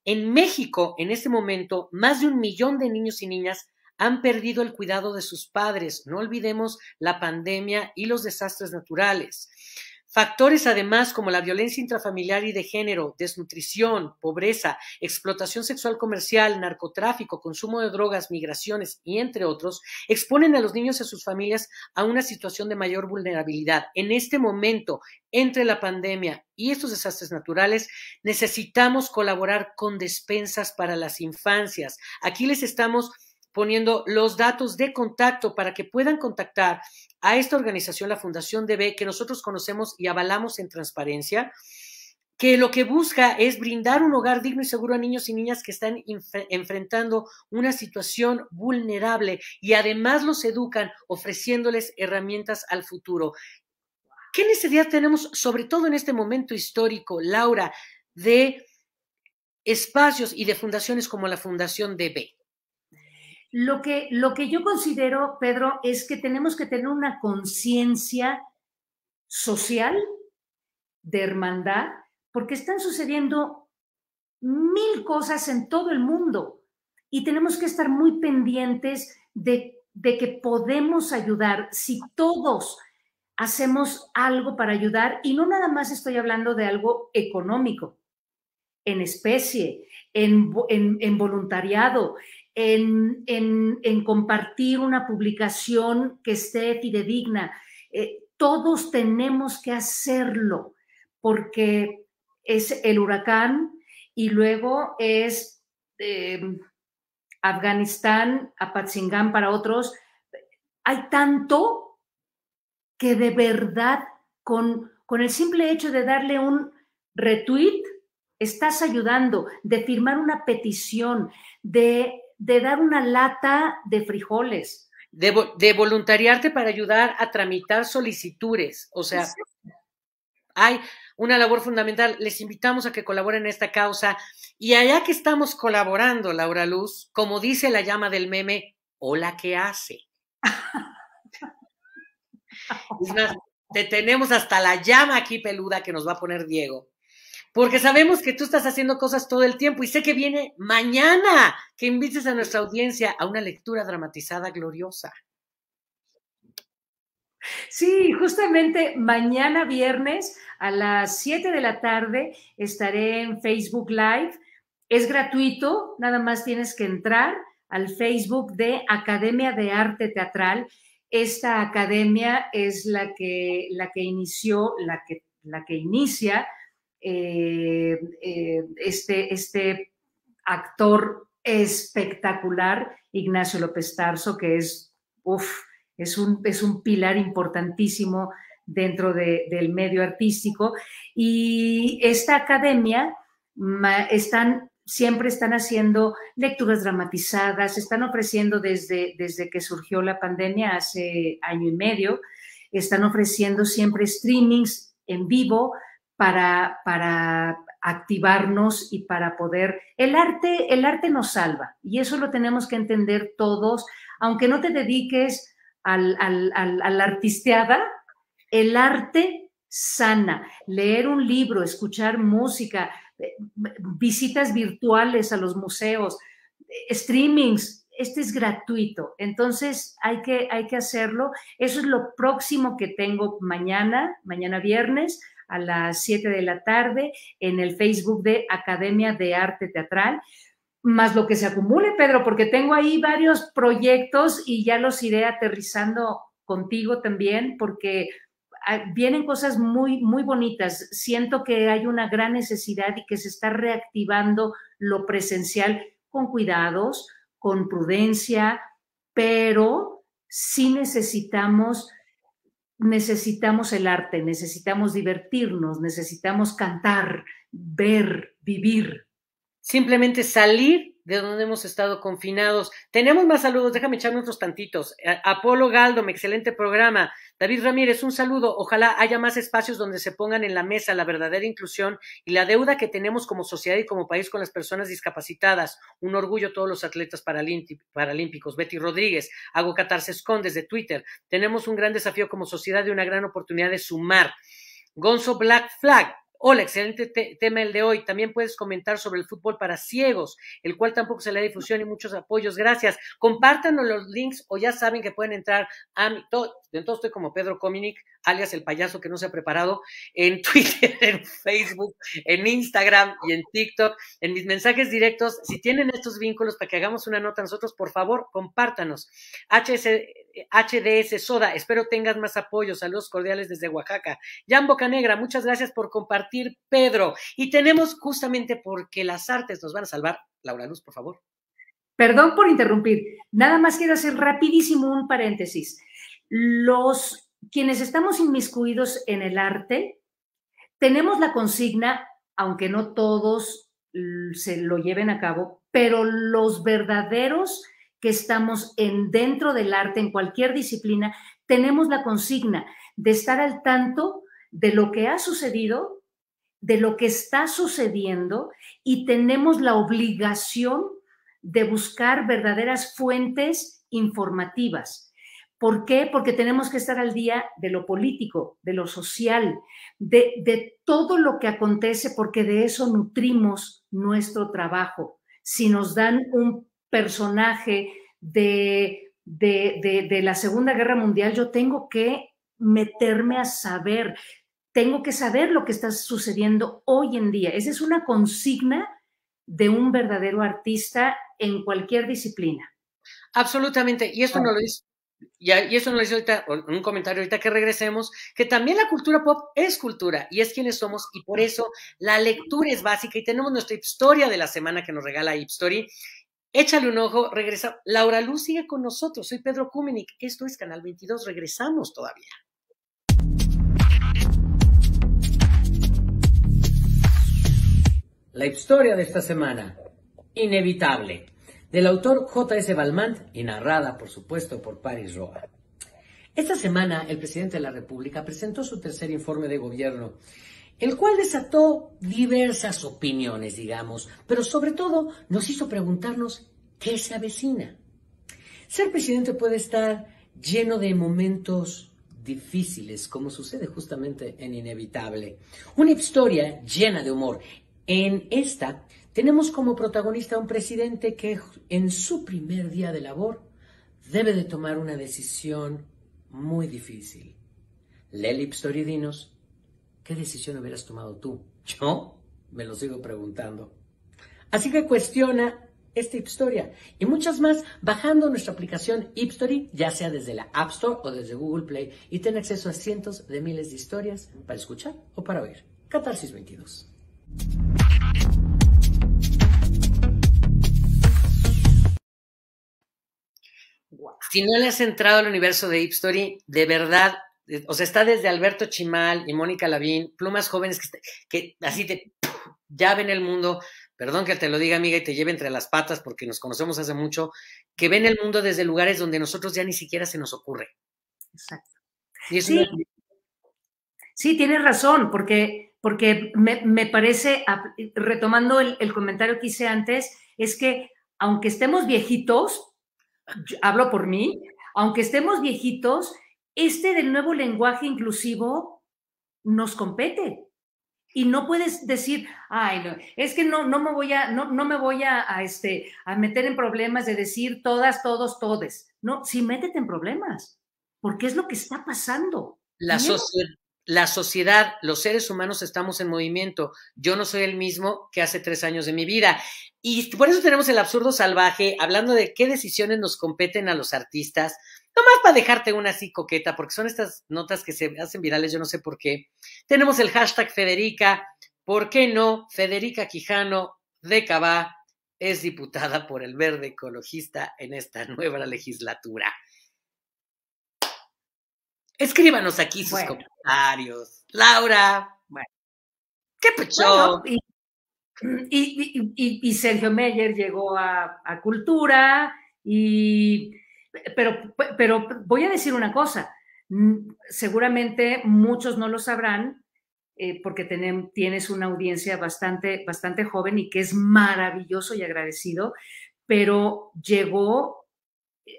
En México, en este momento, más de un millón de niños y niñas han perdido el cuidado de sus padres. No olvidemos la pandemia y los desastres naturales. Factores además como la violencia intrafamiliar y de género, desnutrición, pobreza, explotación sexual comercial, narcotráfico, consumo de drogas, migraciones y entre otros, exponen a los niños y a sus familias a una situación de mayor vulnerabilidad. En este momento, entre la pandemia y estos desastres naturales, necesitamos colaborar con despensas para las infancias. Aquí les estamos poniendo los datos de contacto para que puedan contactar a esta organización, la Fundación DB, que nosotros conocemos y avalamos en transparencia, que lo que busca es brindar un hogar digno y seguro a niños y niñas que están enfrentando una situación vulnerable y además los educan ofreciéndoles herramientas al futuro. ¿Qué necesidad tenemos, sobre todo en este momento histórico, Laura, de espacios y de fundaciones como la Fundación DB? Lo que, lo que yo considero, Pedro, es que tenemos que tener una conciencia social de hermandad, porque están sucediendo mil cosas en todo el mundo y tenemos que estar muy pendientes de, que podemos ayudar si todos hacemos algo para ayudar y no nada más estoy hablando de algo económico, en especie, en, en voluntariado, en, compartir una publicación que esté fidedigna. Eh, todos tenemos que hacerlo porque es el huracán y luego es eh, Afganistán, Apatzingán para otros. Hay tanto que de verdad con, con el simple hecho de darle un retweet, estás ayudando, de firmar una petición, de de dar una lata de frijoles. De, voluntariarte para ayudar a tramitar solicitudes. O sea, hay una labor fundamental. Les invitamos a que colaboren en esta causa. Y allá que estamos colaborando, Laura Luz, como dice la llama del meme, hola, ¿qué hace? es te tenemos hasta la llama aquí peluda que nos va a poner Diego porque sabemos que tú estás haciendo cosas todo el tiempo y sé que viene mañana que invites a nuestra audiencia a una lectura dramatizada gloriosa. Sí, justamente mañana viernes a las 7 de la tarde estaré en Facebook Live. Es gratuito, nada más tienes que entrar al Facebook de Academia de Arte Teatral. Esta academia es la que, la que inició, la que, la que inicia eh, eh, este, este actor espectacular, Ignacio López Tarso, que es, es, un, es un pilar importantísimo dentro del medio artístico. Y esta academia están, siempre están haciendo lecturas dramatizadas, están ofreciendo desde, desde que surgió la pandemia hace año y medio, están ofreciendo siempre streamings en vivo, para, activarnos y para poder... El arte, el arte nos salva y eso lo tenemos que entender todos, aunque no te dediques al, al, a la artisteada, el arte sana. Leer un libro, escuchar música, eh, visitas virtuales a los museos, eh, streamings, este es gratuito. Entonces hay que, hay que hacerlo. Eso es lo próximo que tengo mañana, mañana viernes a las 7 de la tarde en el Facebook de Academia de Arte Teatral. Más lo que se acumule, Pedro, porque tengo ahí varios proyectos y ya los iré aterrizando contigo también, porque ah, vienen cosas muy, muy bonitas. Siento que hay una gran necesidad y que se está reactivando lo presencial con cuidados, con prudencia, pero sí necesitamos necesitamos el arte, necesitamos divertirnos, necesitamos cantar, ver, vivir. Simplemente salir de donde hemos estado confinados. Tenemos más saludos, déjame echarme otros tantitos. Eh, Apolo Galdom, excelente programa. David Ramírez, un saludo. Ojalá haya más espacios donde se pongan en la mesa la verdadera inclusión y la deuda que tenemos como sociedad y como país con las personas discapacitadas. Un orgullo todos los atletas paralímpicos. Betty Rodríguez, hago catarse escondes de Twitter. Tenemos un gran desafío como sociedad y una gran oportunidad de sumar. Gonzo Black Flag, Hola, excelente tema el de hoy. También puedes comentar sobre el fútbol para ciegos, el cual tampoco se le da difusión y muchos apoyos. Gracias. Compártanos los links o ya saben que pueden entrar a mi entonces estoy como Pedro Cominic, alias el payaso que no se ha preparado, en Twitter, en Facebook, en Instagram y en TikTok, en mis mensajes directos. Si tienen estos vínculos para que hagamos una nota nosotros, por favor, compártanos. HDS Soda, espero tengas más apoyo. Saludos cordiales desde Oaxaca. boca negra. muchas gracias por compartir, Pedro. Y tenemos justamente porque las artes nos van a salvar. Laura Luz, por favor. Perdón por interrumpir. Nada más quiero hacer rapidísimo un paréntesis los quienes estamos inmiscuidos en el arte tenemos la consigna, aunque no todos se lo lleven a cabo, pero los verdaderos que estamos en dentro del arte en cualquier disciplina tenemos la consigna de estar al tanto de lo que ha sucedido, de lo que está sucediendo y tenemos la obligación de buscar verdaderas fuentes informativas ¿Por qué? Porque tenemos que estar al día de lo político, de lo social, de, todo lo que acontece, porque de eso nutrimos nuestro trabajo. Si nos dan un personaje de, de la Segunda Guerra Mundial, yo tengo que meterme a saber, tengo que saber lo que está sucediendo hoy en día. Esa es una consigna de un verdadero artista en cualquier disciplina. Absolutamente. Y esto no lo dice y, eso nos dice ahorita, un comentario ahorita que regresemos, que también la cultura pop es cultura y es quienes somos y por eso la lectura es básica y tenemos nuestra historia de la semana que nos regala Hipstory. Échale un ojo, regresa. Laura Luz sigue con nosotros, soy Pedro Kuminik, esto es Canal 22, regresamos todavía. La historia de esta semana, inevitable del autor J.S. Balmant y narrada, por supuesto, por Paris Roa. Esta semana, el presidente de la República presentó su tercer informe de gobierno, el cual desató diversas opiniones, digamos, pero sobre todo nos hizo preguntarnos qué se avecina. Ser presidente puede estar lleno de momentos difíciles, como sucede justamente en Inevitable. Una historia llena de humor. En esta tenemos como protagonista a un presidente que en su primer día de labor debe de tomar una decisión muy difícil. y dinos, ¿qué decisión hubieras tomado tú? Yo me lo sigo preguntando. Así que cuestiona esta historia y muchas más bajando nuestra aplicación Hipstory, ya sea desde la App Store o desde Google Play, y ten acceso a cientos de miles de historias para escuchar o para oír. Catarsis 22. Si no le has entrado al universo de Hip Story, de verdad, eh, o sea, está desde Alberto Chimal y Mónica Lavín, plumas jóvenes que, así te ya ven el mundo, perdón que te lo diga amiga y te lleve entre las patas porque nos conocemos hace mucho, que ven el mundo desde lugares donde nosotros ya ni siquiera se nos ocurre. Exacto. sí. tienes razón, porque, porque me, parece, retomando el, el comentario que hice antes, es que aunque estemos viejitos, hablo por mí, aunque estemos viejitos, este del nuevo lenguaje inclusivo nos compete. Y no puedes decir, ay, es que no, no me voy a, no, no me voy a, este, a meter en problemas de decir todas, todos, todes. No, sí, métete en problemas, porque es lo que está pasando. La, sociedad. La sociedad, los seres humanos estamos en movimiento. Yo no soy el mismo que hace tres años de mi vida. Y por eso tenemos el absurdo salvaje, hablando de qué decisiones nos competen a los artistas. Nomás para dejarte una así coqueta, porque son estas notas que se hacen virales, yo no sé por qué. Tenemos el hashtag Federica, ¿por qué no? Federica Quijano de Cabá es diputada por el Verde Ecologista en esta nueva legislatura. Escríbanos aquí sus comentarios. Laura. Bueno. ¿Qué pecho? y, Sergio Meyer llegó a, Cultura y... Pero, pero voy a decir una cosa. Mm, seguramente muchos no lo sabrán eh, porque tienes una audiencia bastante, bastante joven y que es maravilloso y agradecido, pero llegó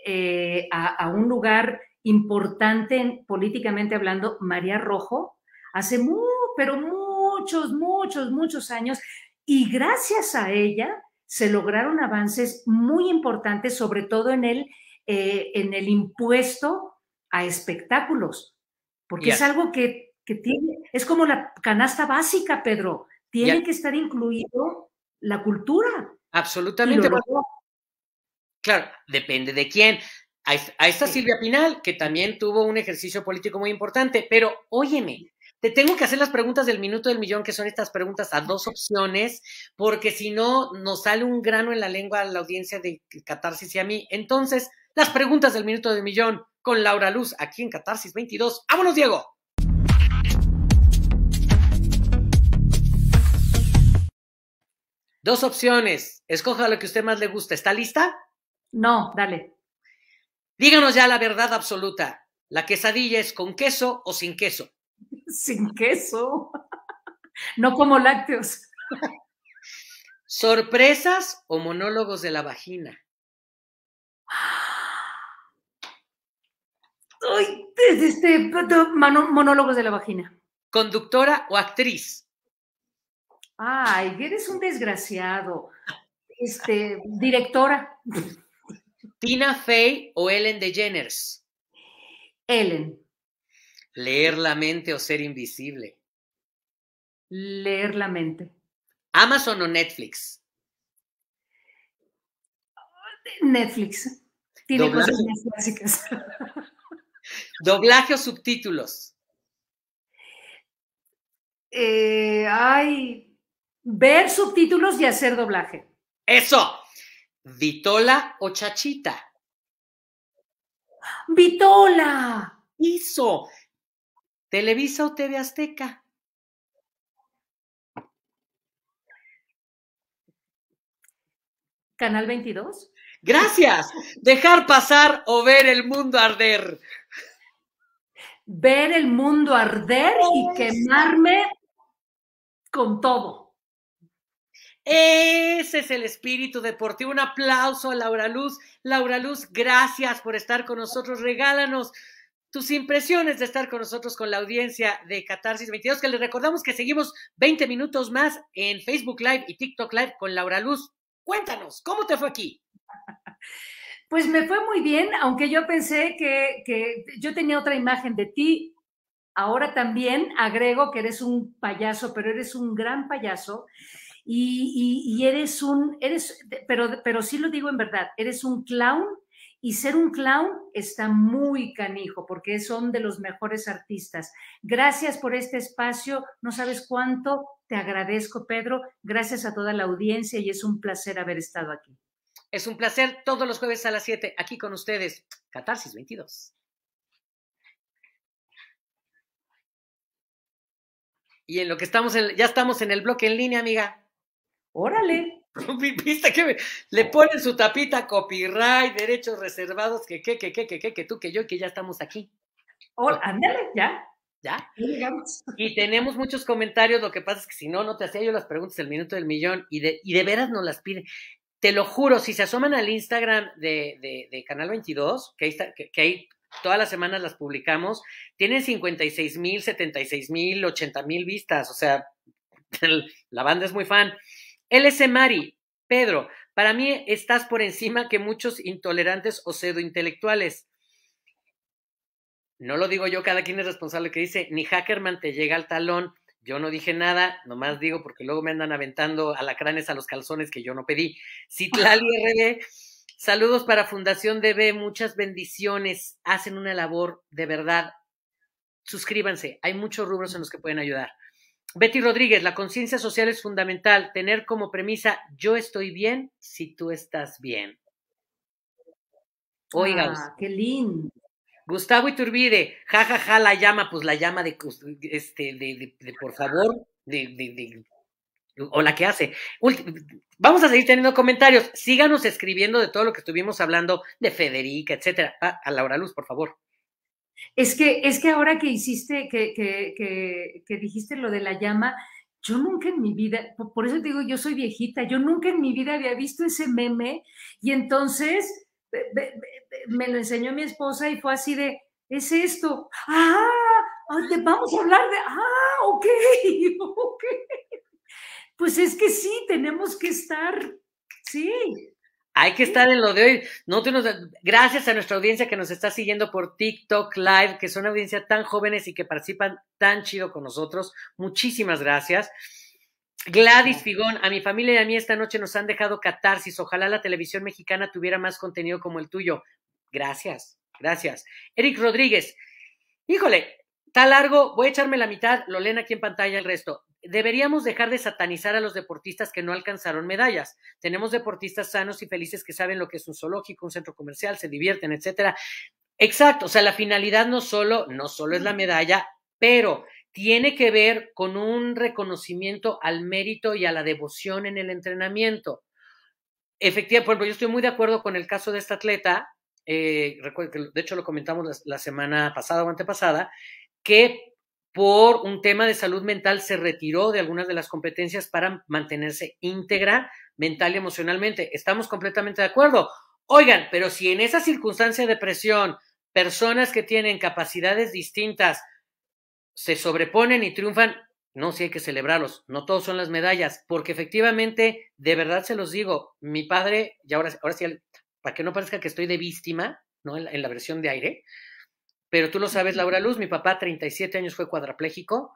eh, a, a un lugar importante políticamente hablando, María Rojo, hace muy, pero muchos, muchos, muchos años, y gracias a ella se lograron avances muy importantes, sobre todo en el, eh, en el impuesto a espectáculos, porque es algo que, tiene, es como la canasta básica, Pedro, tiene que estar incluido la cultura. Absolutamente. Claro, depende de quién a esta Silvia Pinal, que también tuvo un ejercicio político muy importante, pero óyeme, te tengo que hacer las preguntas del minuto del millón, que son estas preguntas a dos opciones, porque si no, nos sale un grano en la lengua a la audiencia de Catarsis y a mí. Entonces, las preguntas del minuto del millón con Laura Luz, aquí en Catarsis 22. ¡Vámonos, Diego! Dos opciones. Escoja lo que usted más le gusta. ¿Está lista? No, dale. Díganos ya la verdad absoluta. ¿La quesadilla es con queso o sin queso? Sin queso. No como lácteos. ¿Sorpresas o monólogos de la vagina? Ay, este, monólogos de la vagina. ¿Conductora o actriz? Ay, eres un desgraciado. Este, directora. ¿Tina Fey o Ellen DeGeneres? Ellen. ¿Leer la mente o ser invisible? Leer la mente. ¿Amazon o Netflix? Netflix. Tiene cosas más básicas. ¿Doblaje o subtítulos? Eh, ay, ver subtítulos y hacer doblaje. Eso. Vitola o Chachita. Vitola. Hizo. Televisa o TV Azteca. Canal 22. Gracias. Dejar pasar o ver el mundo arder. Ver el mundo arder y quemarme con todo. Ese es el espíritu deportivo. Un aplauso a Laura Luz. Laura Luz, gracias por estar con nosotros. Regálanos tus impresiones de estar con nosotros con la audiencia de Catarsis 22, que les recordamos que seguimos 20 minutos más en Facebook Live y TikTok Live con Laura Luz. Cuéntanos, ¿cómo te fue aquí? Pues me fue muy bien, aunque yo pensé que, que yo tenía otra imagen de ti. Ahora también agrego que eres un payaso, pero eres un gran payaso y, eres un, eres, pero, pero sí lo digo en verdad, eres un clown y ser un clown está muy canijo porque son de los mejores artistas. Gracias por este espacio, no sabes cuánto, te agradezco Pedro, gracias a toda la audiencia y es un placer haber estado aquí. Es un placer todos los jueves a las 7 aquí con ustedes, Catarsis 22. Y en lo que estamos, ya estamos en el bloque en línea, amiga. Órale. Viste que le ponen su tapita copyright, derechos reservados, que que, que, que, que, que, tú, que yo, que ya estamos aquí. Hola, ándale, ya. ¿Ya? Y tenemos muchos comentarios, lo que pasa es que si no, no te hacía yo las preguntas del minuto del millón y de, y de veras nos las piden. Te lo juro, si se asoman al Instagram de, de, de Canal 22, que ahí, que, ahí todas las semanas las publicamos, tienen 56 mil, 76 mil, 80 mil vistas, o sea, la banda es muy fan. LS Mari, Pedro, para mí estás por encima que muchos intolerantes o intelectuales. No lo digo yo, cada quien es responsable que dice, ni Hackerman te llega al talón. Yo no dije nada, nomás digo porque luego me andan aventando alacranes a los calzones que yo no pedí. Citlali Rb, saludos para Fundación DB, muchas bendiciones, hacen una labor de verdad. Suscríbanse, hay muchos rubros en los que pueden ayudar. Betty Rodríguez, la conciencia social es fundamental, tener como premisa yo estoy bien si tú estás bien. Oiga, ah, qué lindo. Gustavo Iturbide, jajaja, ja, ja, la llama, pues la llama de, este, de, de, por favor, de, o la que hace. Vamos a seguir teniendo comentarios. Síganos escribiendo de todo lo que estuvimos hablando de Federica, etcétera. Ah, a Laura Luz, por favor. Es que, es que ahora que hiciste, que, que, que, que dijiste lo de la llama, yo nunca en mi vida, por eso te digo, yo soy viejita, yo nunca en mi vida había visto ese meme y entonces me lo enseñó mi esposa y fue así de, es esto, ah, vamos a hablar de, ah, ok, ok. Pues es que sí, tenemos que estar, sí, hay que estar en lo de hoy. No Gracias a nuestra audiencia que nos está siguiendo por TikTok Live, que son una audiencia tan jóvenes y que participan tan chido con nosotros. Muchísimas gracias. Gladys Figón, a mi familia y a mí esta noche nos han dejado catarsis. Ojalá la televisión mexicana tuviera más contenido como el tuyo. Gracias, gracias. Eric Rodríguez, híjole, está largo, voy a echarme la mitad, lo leen aquí en pantalla el resto deberíamos dejar de satanizar a los deportistas que no alcanzaron medallas. Tenemos deportistas sanos y felices que saben lo que es un zoológico, un centro comercial, se divierten, etcétera. Exacto, o sea, la finalidad no solo, no solo es la medalla, pero tiene que ver con un reconocimiento al mérito y a la devoción en el entrenamiento. Efectivamente, por yo estoy muy de acuerdo con el caso de esta atleta, eh, de hecho lo comentamos la semana pasada o antepasada, que por un tema de salud mental se retiró de algunas de las competencias para mantenerse íntegra mental y emocionalmente. Estamos completamente de acuerdo. Oigan, pero si en esa circunstancia de presión personas que tienen capacidades distintas se sobreponen y triunfan, no, sí hay que celebrarlos, no todos son las medallas, porque efectivamente, de verdad se los digo, mi padre, y ahora, ahora sí, para que no parezca que estoy de víctima, ¿no? en la versión de aire, pero tú lo sabes, Laura Luz, mi papá 37 años fue cuadraplégico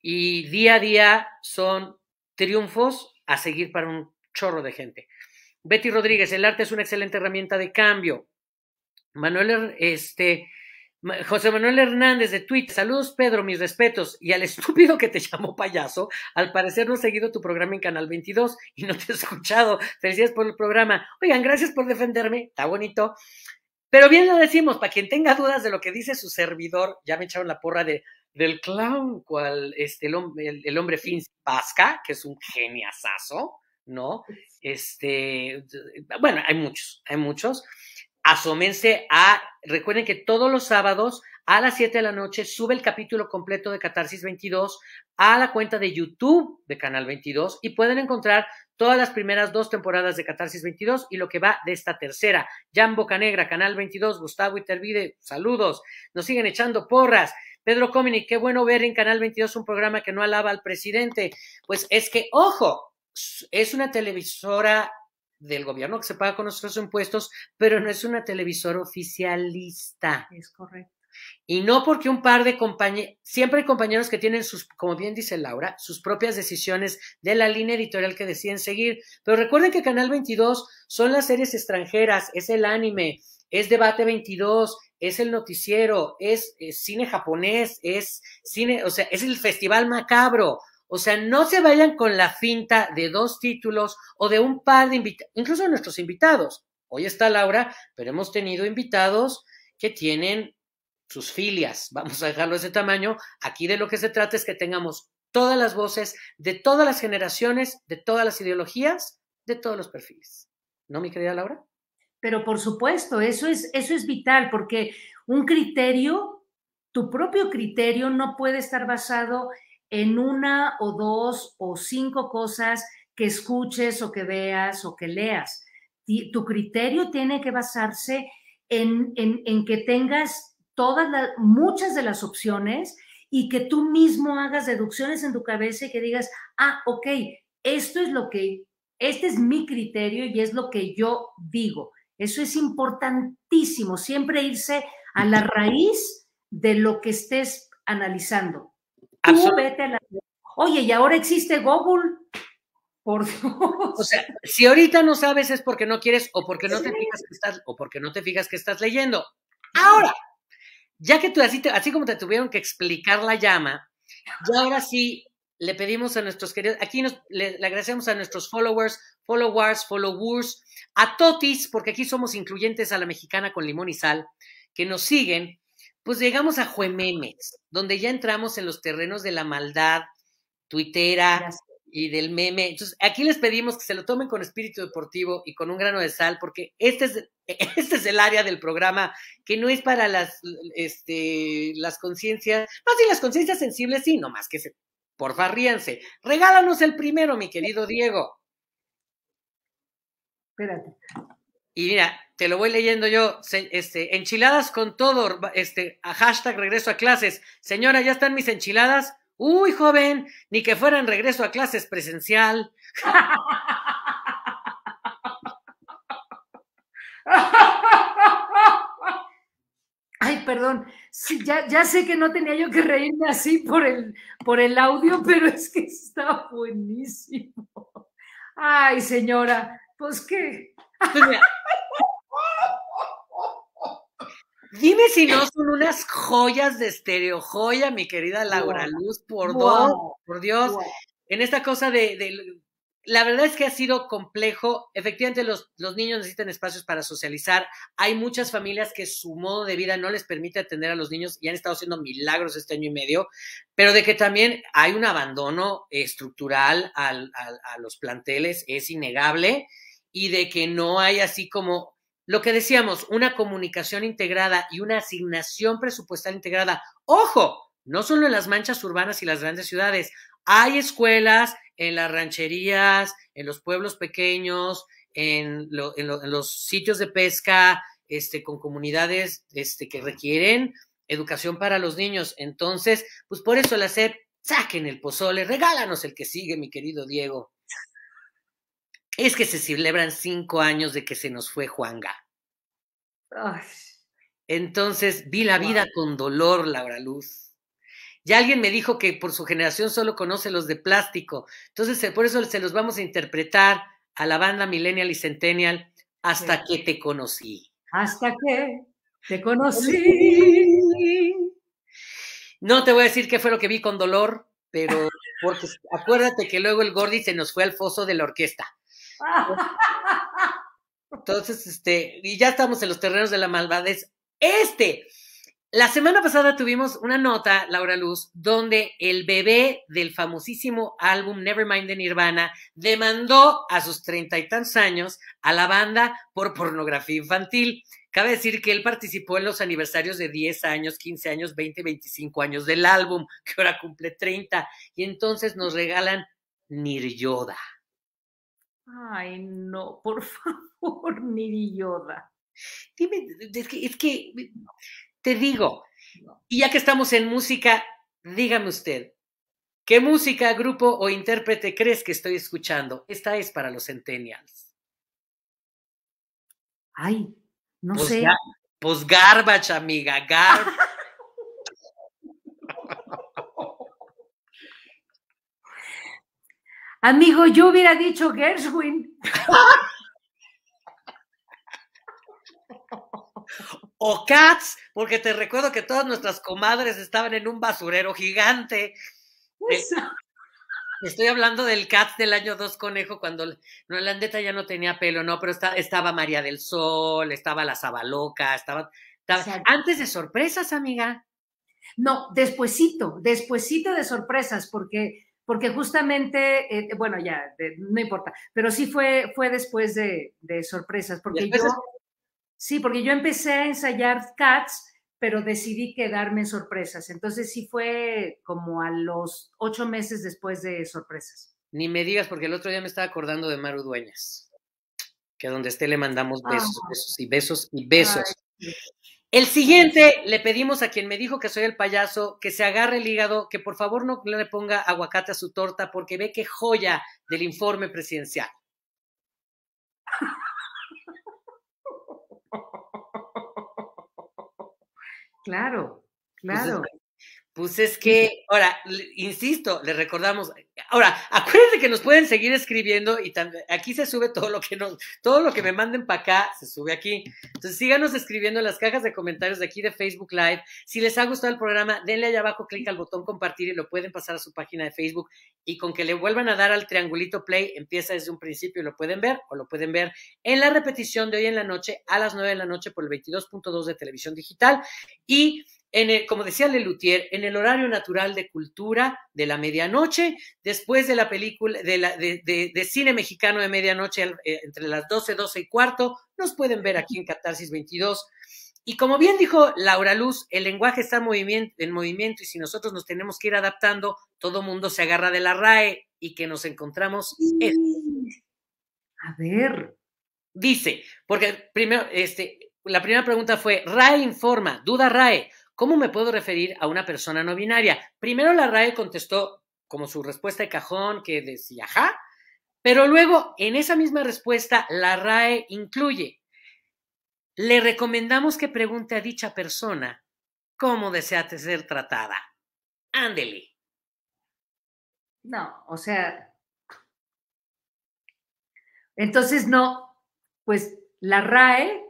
y día a día son triunfos a seguir para un chorro de gente. Betty Rodríguez, el arte es una excelente herramienta de cambio. Manuel, este, José Manuel Hernández de Twitter, saludos Pedro, mis respetos, y al estúpido que te llamó payaso, al parecer no he seguido tu programa en Canal 22 y no te he escuchado, felicidades por el programa. Oigan, gracias por defenderme, está bonito. Pero bien lo decimos, para quien tenga dudas de lo que dice su servidor, ya me echaron la porra de, del clown, cual este, el, hombre Finn Pasca, que es un geniazazo, ¿no? Este, bueno, hay muchos, hay muchos. asómense a, recuerden que todos los sábados a las 7 de la noche, sube el capítulo completo de Catarsis 22 a la cuenta de YouTube de Canal 22 y pueden encontrar todas las primeras dos temporadas de Catarsis 22 y lo que va de esta tercera. Boca Negra Canal 22, Gustavo Tervide, saludos, nos siguen echando porras. Pedro Comini, qué bueno ver en Canal 22 un programa que no alaba al presidente. Pues es que, ojo, es una televisora del gobierno que se paga con nuestros impuestos, pero no es una televisora oficialista. Es correcto. Y no porque un par de compañeros, siempre hay compañeros que tienen sus, como bien dice Laura, sus propias decisiones de la línea editorial que deciden seguir. Pero recuerden que Canal 22 son las series extranjeras, es el anime, es Debate 22, es el noticiero, es, cine japonés, es cine, o sea, es el Festival Macabro. O sea, no se vayan con la finta de dos títulos o de un par de invitados, incluso nuestros invitados. Hoy está Laura, pero hemos tenido invitados que tienen sus filias, vamos a dejarlo de ese tamaño, aquí de lo que se trata es que tengamos todas las voces de todas las generaciones, de todas las ideologías, de todos los perfiles. ¿No, mi querida Laura? Pero por supuesto, eso es, eso es vital, porque un criterio, tu propio criterio no puede estar basado en una o dos o cinco cosas que escuches o que veas o que leas. Tu criterio tiene que basarse en, en, en que tengas todas las, muchas de las opciones y que tú mismo hagas deducciones en tu cabeza y que digas, ah, ok, esto es lo que, este es mi criterio y es lo que yo digo. Eso es importantísimo, siempre irse a la raíz de lo que estés analizando. Tú vete a la... Oye, y ahora existe Google. Por Dios. O sea, si ahorita no sabes es porque no quieres o porque no te fijas que estás o porque no te fijas que estás leyendo. Ahora, ya que tú, así, te, así como te tuvieron que explicar la llama, ya ahora sí le pedimos a nuestros queridos, aquí nos, le, agradecemos a nuestros followers, followers, followers, a totis, porque aquí somos incluyentes a la mexicana con limón y sal, que nos siguen, pues llegamos a Juememes, donde ya entramos en los terrenos de la maldad tuitera, y del meme. Entonces, aquí les pedimos que se lo tomen con espíritu deportivo y con un grano de sal, porque este es, este es el área del programa que no es para las, este, las conciencias, no, sí, las conciencias sensibles, sí, nomás que se, porfa, ríanse. Regálanos el primero, mi querido Diego. Espérate. Y mira, te lo voy leyendo yo, este, enchiladas con todo, este, a hashtag regreso a clases. Señora, ya están mis enchiladas. Uy, joven, ni que fuera en regreso a clases presencial. Ay, perdón. ya, ya, sé que no tenía yo que reírme así por el, por el audio, pero es que está buenísimo. Ay, señora, pues qué. Pues Dime si no son unas joyas de estereo joya, mi querida Laura Luz, por, Dios, por Dios. En esta cosa de, La verdad es que ha sido complejo. Efectivamente, los, niños necesitan espacios para socializar. Hay muchas familias que su modo de vida no les permite atender a los niños y han estado haciendo milagros este año y medio, pero de que también hay un abandono estructural a los planteles es innegable y de que no hay así como lo que decíamos, una comunicación integrada y una asignación presupuestal integrada. Ojo, no solo en las manchas urbanas y las grandes ciudades, hay escuelas en las rancherías, en los pueblos pequeños, en, los sitios de pesca, este, con comunidades este, que requieren educación para los niños. Entonces, pues por eso la SEP, saquen el pozole, regálanos el que sigue, mi querido Diego es que se celebran cinco años de que se nos fue Juanga. Entonces vi la vida con dolor, Laura Luz. Ya alguien me dijo que por su generación solo conoce los de plástico. Entonces, por eso se los vamos a interpretar a la banda Millennial y Centennial hasta que te conocí. Hasta que te conocí. No te voy a decir qué fue lo que vi con dolor, pero porque acuérdate que luego el Gordy se nos fue al foso de la orquesta. Entonces, este, y ya estamos en los terrenos de la malvadez. Este, la semana pasada tuvimos una nota, Laura Luz, donde el bebé del famosísimo álbum Nevermind de Nirvana demandó a sus treinta y tantos años a la banda por pornografía infantil. Cabe decir que él participó en los aniversarios de 10 años, 15 años, 20, 25 años del álbum, que ahora cumple 30, y entonces nos regalan Nir Yoda. Ay, no, por favor, ni Yoda. Dime, es que, es te digo, y ya que estamos en música, dígame usted, ¿qué música, grupo o intérprete crees que estoy escuchando? Esta es para los Centennials. Ay, no pues sé. pues garbage, amiga, garbage. Amigo, yo hubiera dicho Gershwin. o Cats, porque te recuerdo que todas nuestras comadres estaban en un basurero gigante. Eh, estoy hablando del Cats del año 2 Conejo, cuando no, Landeta ya no tenía pelo, no, pero estaba María del Sol, estaba la Zabaloca, estaba antes de sorpresas, amiga. No, despuesito, despuesito de sorpresas, porque porque justamente, eh, bueno, ya, no importa, pero sí fue, fue después de, sorpresas, porque yo, sí, porque yo empecé a ensayar Cats, pero decidí quedarme en sorpresas, entonces sí fue como a los ocho meses después de sorpresas. Ni me digas, porque el otro día me estaba acordando de Maru Dueñas, que a donde esté le mandamos ah. besos, besos y besos y besos. El siguiente, le pedimos a quien me dijo que soy el payaso que se agarre el hígado, que por favor no le ponga aguacate a su torta porque ve qué joya del informe presidencial. Claro, claro. Pues es que, ahora, insisto, les recordamos, ahora, acuérdense que nos pueden seguir escribiendo y aquí se sube todo lo que nos, todo lo que me manden para acá, se sube aquí. Entonces síganos escribiendo en las cajas de comentarios de aquí de Facebook Live. Si les ha gustado el programa, denle allá abajo clic al botón compartir y lo pueden pasar a su página de Facebook. Y con que le vuelvan a dar al triangulito play, empieza desde un principio y lo pueden ver o lo pueden ver en la repetición de hoy en la noche a las 9 de la noche por el 22.2 de televisión digital. Y como decía Lelutier, en el horario natural de cultura de la medianoche, después de la película de, cine mexicano de medianoche eh, entre las 12, 12 y cuarto, nos pueden ver aquí en Catarsis 22. Y como bien dijo Laura Luz, el lenguaje está en movimiento, y si nosotros nos tenemos que ir adaptando, todo mundo se agarra de la RAE y que nos encontramos. A ver. Dice, porque primero, este, la primera pregunta fue, RAE informa, duda RAE, ¿Cómo me puedo referir a una persona no binaria? Primero la RAE contestó como su respuesta de cajón que decía, ajá, pero luego en esa misma respuesta la RAE incluye, le recomendamos que pregunte a dicha persona cómo desea ser tratada. Ándele. No, o sea, entonces no, pues la RAE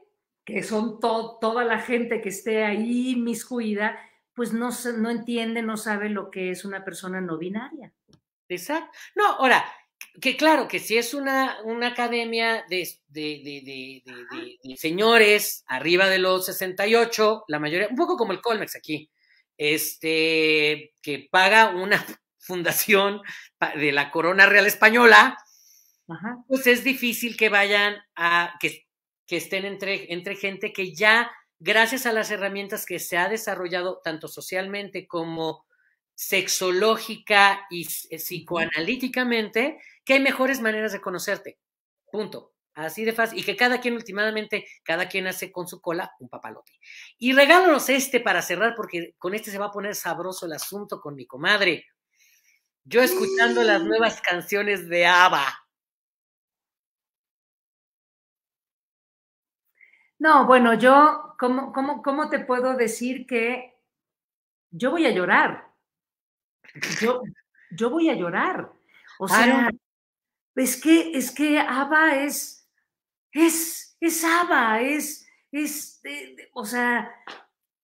que son toda la gente que esté ahí miscuida, pues no, no entiende, no sabe lo que es una persona no binaria. Exacto. No, ahora, que claro, que si es una, una academia de, de, de, de, señores arriba de los 68, la mayoría, un poco como el Colmex aquí, este, que paga una fundación de la Corona Real Española, pues es difícil que vayan a, que que estén entre, entre gente que ya, gracias a las herramientas que se ha desarrollado tanto socialmente como sexológica y eh, psicoanalíticamente, que hay mejores maneras de conocerte. Punto. Así de fácil. Y que cada quien, últimamente, cada quien hace con su cola un papalote. Y regálanos este para cerrar, porque con este se va a poner sabroso el asunto con mi comadre. Yo escuchando las nuevas canciones de ABBA. No, bueno, yo, ¿cómo, cómo, te puedo decir que yo voy a llorar? Yo, voy a llorar. O sea, es que, es que Ava es, es, es Ava, es, es, eh, o sea,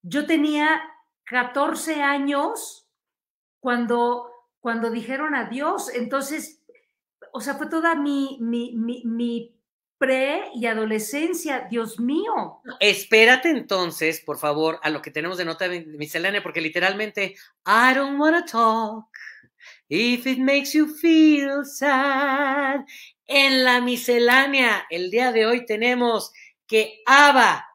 yo tenía 14 años cuando, cuando dijeron adiós, entonces, o sea, fue toda mi, mi, mi pre y adolescencia, Dios mío. Espérate entonces, por favor, a lo que tenemos de nota miscelánea, porque literalmente, I don't wanna talk if it makes you feel sad. En la miscelánea, el día de hoy tenemos que ABBA,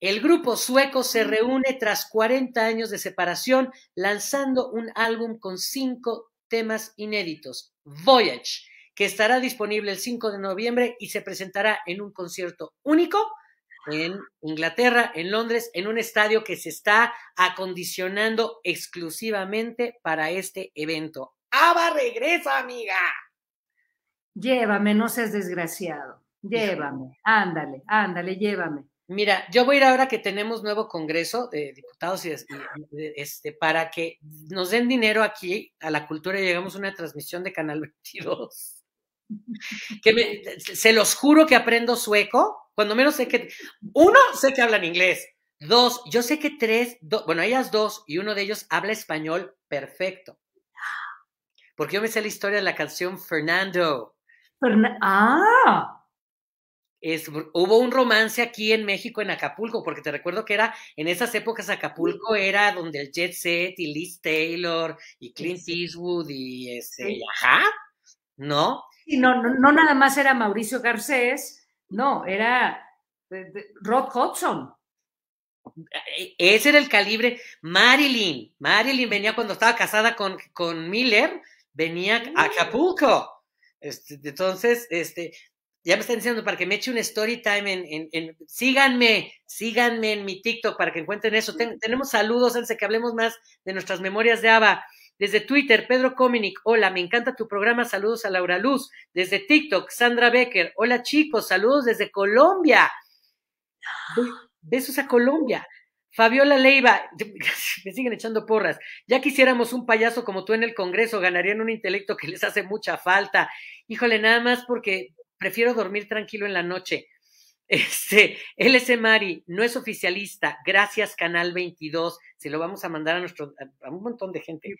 el grupo sueco, se reúne tras 40 años de separación, lanzando un álbum con cinco temas inéditos. Voyage que estará disponible el 5 de noviembre y se presentará en un concierto único en Inglaterra, en Londres, en un estadio que se está acondicionando exclusivamente para este evento. ¡Ava regresa, amiga! Llévame, no seas desgraciado. Llévame, ándale, ándale, llévame. Mira, yo voy a ir ahora que tenemos nuevo Congreso de Diputados y este, para que nos den dinero aquí a la cultura y llegamos a una transmisión de Canal 22. que se los juro que aprendo sueco, cuando menos sé que, uno, sé que hablan inglés, dos, yo sé que tres, bueno, ellas dos y uno de ellos habla español perfecto. Porque yo me sé la historia de la canción Fernando. ah. hubo un romance aquí en México, en Acapulco, porque te recuerdo que era, en esas épocas Acapulco era donde el Jet Set y Liz Taylor y Clint Eastwood y ese, ajá, ¿no? Y no, no, nada más era Mauricio Garcés, no, era eh, Rod Hudson. E, ese era el calibre. Marilyn, Marilyn venía cuando estaba casada con, con Miller, venía a mm. Acapulco. Este, entonces, este, ya me están diciendo para que me eche un story time en, en, síganme, síganme en mi TikTok para que encuentren eso. tenemos saludos antes de que hablemos más de nuestras memorias de Ava. Desde Twitter, Pedro Cominic, hola, me encanta tu programa, saludos a Laura Luz. Desde TikTok, Sandra Becker, hola chicos, saludos desde Colombia. Besos a Colombia. Fabiola Leiva, me siguen echando porras. Ya quisiéramos un payaso como tú en el Congreso, ganarían un intelecto que les hace mucha falta. Híjole, nada más porque prefiero dormir tranquilo en la noche. Este, ls Mari, no es oficialista. Gracias, Canal 22. Se lo vamos a mandar a nuestro, a un montón de gente.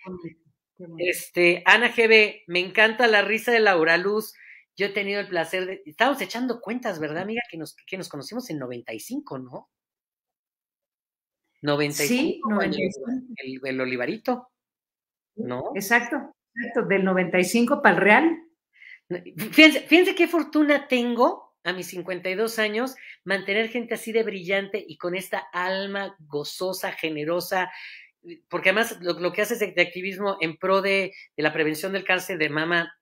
Este, Ana GB, me encanta la risa de Laura Luz. Yo he tenido el placer de. estamos echando cuentas, ¿verdad, amiga? Que nos, que nos conocimos en 95, ¿no? 95. El, Olivarito, ¿no? Exacto, exacto, del 95 para el Real. fíjense qué fortuna tengo a mis 52 años, mantener gente así de brillante y con esta alma gozosa, generosa, eh, porque además lo, que hace es de, activismo en pro de, la prevención del cáncer de mama,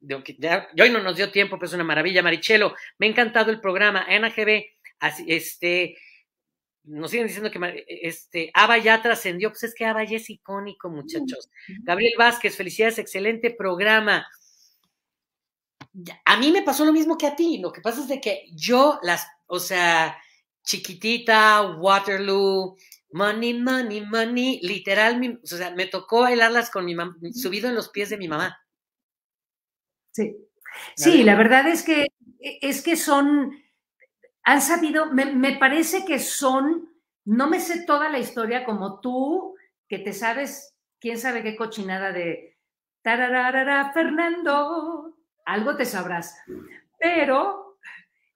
de, hoy no nos dio tiempo, pero es una maravilla. Marichelo, me ha encantado el programa. Ana este, nos siguen diciendo que eh, este, Ava ya trascendió, pues es que Ava ya es icónico, mm, muchachos. Gabriel Vázquez, felicidades, excelente programa a mí me pasó lo mismo que a ti. Lo que pasa es de que yo las, o sea, chiquitita, Waterloo, money, money, money, literal, o sea, me tocó bailarlas con mi mamá, subido en los pies de mi mamá. Sí. Sí, la verdad es que e, es que son, han sabido, me, parece que son, no me sé toda la historia como tú, que te sabes, quién sabe qué cochinada de tararara, Fernando, algo te sabrás. Pero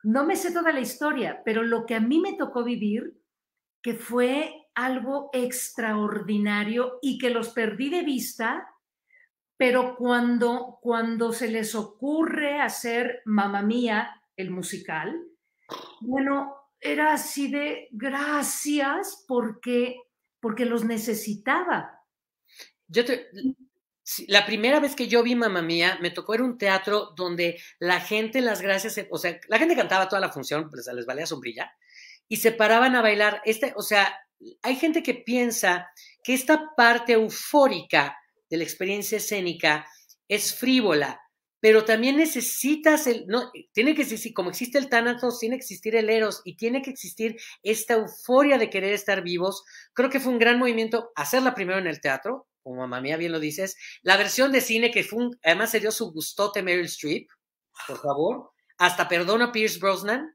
no me sé toda la historia, pero lo que a mí me tocó vivir, que fue algo extraordinario y que los perdí de vista, pero cuando, cuando se les ocurre hacer Mamá Mía, el musical, bueno, era así de gracias porque, porque los necesitaba. Yo te, la primera vez que yo vi Mamá Mía, me tocó era un teatro donde la gente, las gracias, o sea, la gente cantaba toda la función, pues, les valía sombrilla, y se paraban a bailar. Este, o sea, hay gente que piensa que esta parte eufórica de la experiencia escénica es frívola, pero también necesitas el, no, tiene que existir, como existe el Thanatos, tiene que existir el Eros y tiene que existir esta euforia de querer estar vivos. Creo que fue un gran movimiento hacerla primero en el teatro, como mamá mía bien lo dices, la versión de cine que fue un, además se dio su gustote Meryl Streep, por favor, hasta perdona Pierce Brosnan.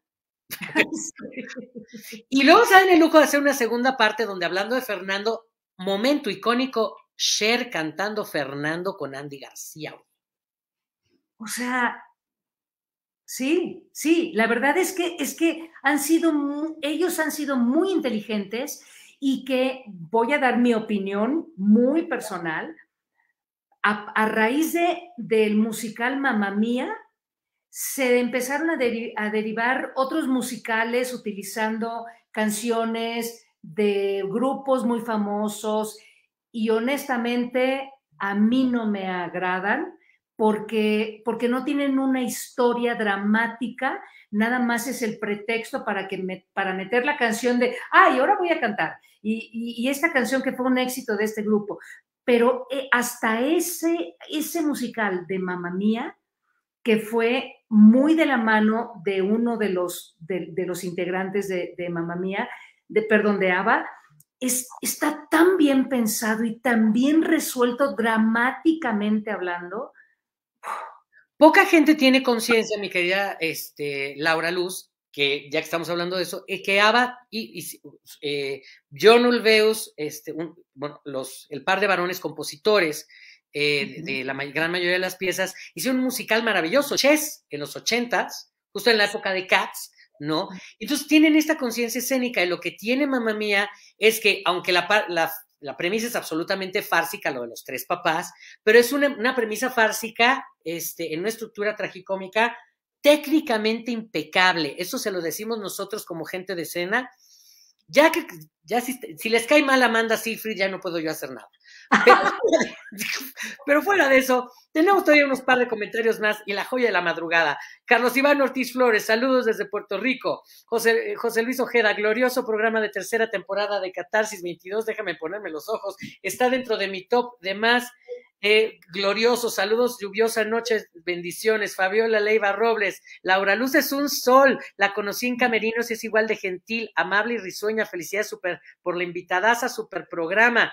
y luego se el lujo de hacer una segunda parte donde hablando de Fernando, momento icónico, Cher cantando Fernando con Andy García. O sea, sí, sí, la verdad es que es que han sido ellos han sido muy inteligentes y que voy a dar mi opinión muy personal. A, raíz del musical Mamma Mía, se empezaron a, a derivar otros musicales utilizando canciones de grupos muy famosos y honestamente a mí no me agradan porque, porque no tienen una historia dramática, nada más es el pretexto para, que para meter la canción de, ay, ahora voy a cantar, y, esta canción que fue un éxito de este grupo. Pero eh, hasta ese, ese musical de Mamma Mía, que fue muy de la mano de uno de los, de, los integrantes de, de Mamma Mía, de, perdón, de ABBA, es, está tan bien pensado y tan bien resuelto dramáticamente hablando, Poca gente tiene conciencia, mi querida este, Laura Luz, que ya que estamos hablando de eso, es eh, que Abba y, eh, John Ulveus, este, los, el par de varones compositores eh, de, la gran mayoría de las piezas, hicieron un musical maravilloso, Chess, en los ochentas, justo en la época de Cats, ¿no? Entonces tienen esta conciencia escénica y lo que tiene Mamá Mía es que aunque la, la, la premisa es absolutamente fársica, lo de los tres papás, pero es una, premisa fársica este, en una estructura tragicómica técnicamente impecable. Eso se lo decimos nosotros como gente de escena. Ya que, ya si, si les cae mal Amanda Seyfried, ya no puedo yo hacer nada. Pero, fuera de eso, tenemos todavía unos par de comentarios más y la joya de la madrugada. Carlos Iván Ortiz Flores, saludos desde Puerto Rico. José, eh, José Luis Ojeda, glorioso programa de tercera temporada de Catarsis 22, déjame ponerme los ojos, está dentro de mi top de más. Eh, glorioso, saludos, lluviosa noche, bendiciones. Fabiola Leiva Robles, Laura Luz es un sol, la conocí en Camerinos, y es igual de gentil, amable y risueña. Felicidades super por la invitadaza, super programa.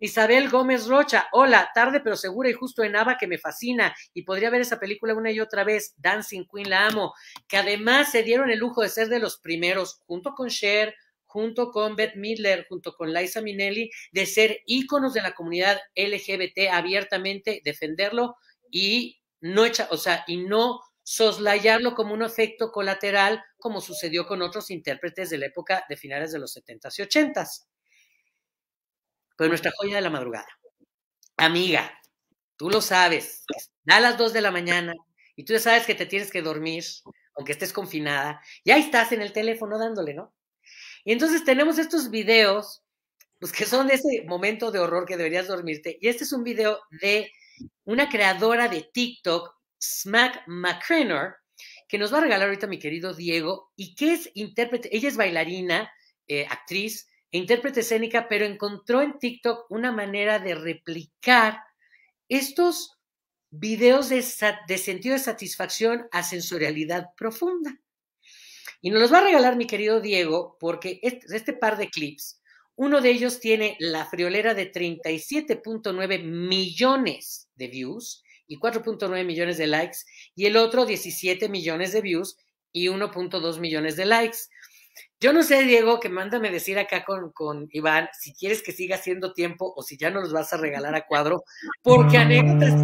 Isabel Gómez Rocha, hola, tarde pero segura y justo en Ava que me fascina y podría ver esa película una y otra vez, Dancing Queen la amo, que además se dieron el lujo de ser de los primeros, junto con Cher, junto con Beth Midler, junto con Liza Minnelli, de ser íconos de la comunidad LGBT abiertamente, defenderlo y no echa, o sea, y no soslayarlo como un efecto colateral como sucedió con otros intérpretes de la época de finales de los 70s y 80s. Pero pues, nuestra joya de la madrugada. Amiga, tú lo sabes, da a las 2 de la mañana y tú ya sabes que te tienes que dormir, aunque estés confinada, ya estás en el teléfono dándole, ¿no? Y entonces tenemos estos videos, pues que son de ese momento de horror que deberías dormirte, y este es un video de una creadora de TikTok, Smack McCrenor, que nos va a regalar ahorita mi querido Diego, y que es intérprete, ella es bailarina, eh, actriz, e intérprete escénica, pero encontró en TikTok una manera de replicar estos videos de, sentido de satisfacción a sensorialidad profunda. Y nos los va a regalar mi querido Diego, porque este, este par de clips, uno de ellos tiene la friolera de 37.9 millones de views y 4.9 millones de likes, y el otro 17 millones de views y 1.2 millones de likes. Yo no sé, Diego, que mándame decir acá con, con Iván si quieres que siga haciendo tiempo o si ya no los vas a regalar a cuadro, porque mm. anécdotas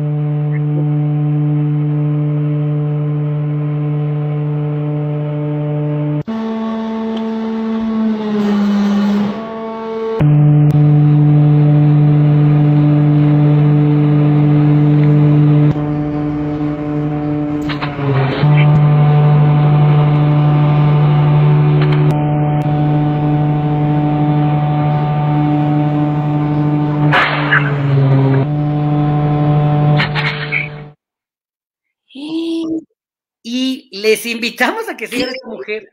mujer,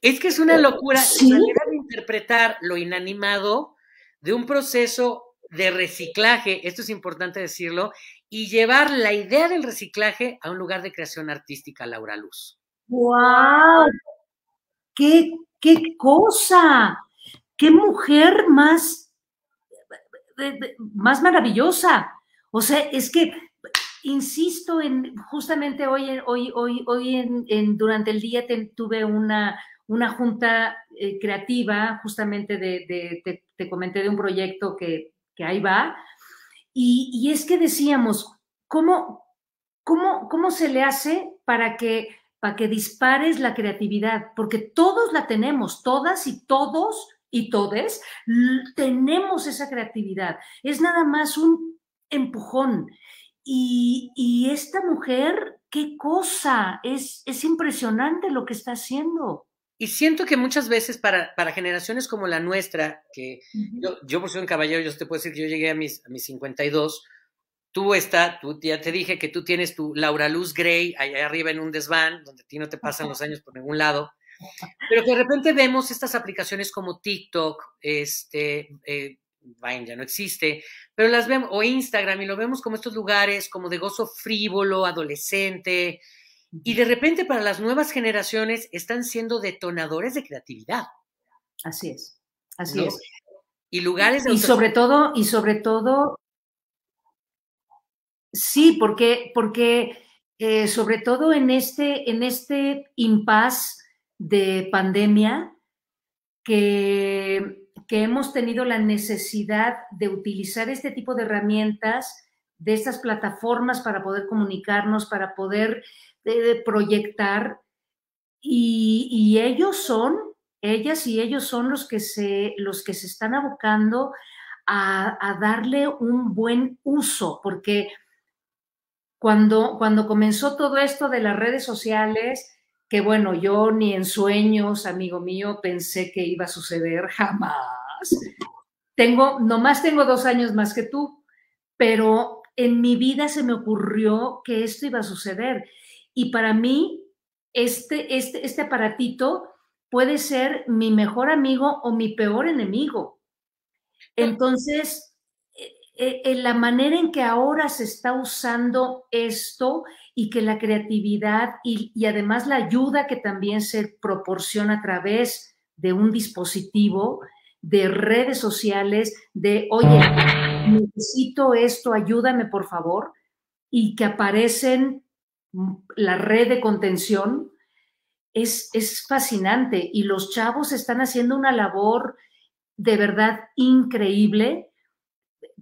es que es una eh, locura ¿Sí? manera de interpretar lo inanimado de un proceso de reciclaje, esto es importante decirlo, y llevar la idea del reciclaje a un lugar de creación artística, Laura Luz. ¡Wow! ¡Qué, qué cosa! ¡Qué mujer más, eh, más maravillosa! O sea, es que insisto en, justamente hoy, hoy, hoy, hoy en, durante el día tuve una, una junta eh, creativa, justamente te comenté de un proyecto que, ahí va, y, es que decíamos, ¿cómo, cómo, cómo se le hace para que, para que dispares la creatividad? Porque todos la tenemos, todas y todos y todes tenemos esa creatividad. Es nada más un empujón. Y, esta mujer, qué cosa, es, es impresionante lo que está haciendo. Y siento que muchas veces para, generaciones como la nuestra, que yo, yo, por ser un caballero, yo te puedo decir que yo llegué a mis, a mis 52, tú está, tú, ya te dije que tú tienes tu Laura Luz Grey allá arriba en un desván, donde a ti no te pasan los años por ningún lado, pero que de repente vemos estas aplicaciones como TikTok, este, eh, Vine ya no existe, pero las vemos, o Instagram, y lo vemos como estos lugares, como de gozo frívolo, adolescente, y de repente para las nuevas generaciones están siendo detonadores de creatividad. Así es, así es. Y lugares Y sobre todo, y sobre todo, sí, porque, porque eh, sobre todo en este, en este impas de pandemia, que que hemos tenido la necesidad de utilizar este tipo de herramientas, de estas plataformas para poder comunicarnos, para poder eh, proyectar. Y, ellos son, ellas y ellos son los que se, los que se están abocando a, darle un buen uso, porque cuando, cuando comenzó todo esto de las redes sociales, que bueno, yo ni en sueños, amigo mío, pensé que iba a suceder jamás. Tengo, más tengo dos años más que tú, pero en mi vida se me ocurrió que esto iba a suceder. Y para mí, este, este, este aparatito puede ser mi mejor amigo o mi peor enemigo. Entonces, e, e, en la manera en que ahora se está usando esto y que la creatividad y, además la ayuda que también se proporciona a través de un dispositivo, de redes sociales, de, oye, necesito esto, ayúdame por favor, y que aparecen la red de contención, es, es fascinante y los chavos están haciendo una labor de verdad increíble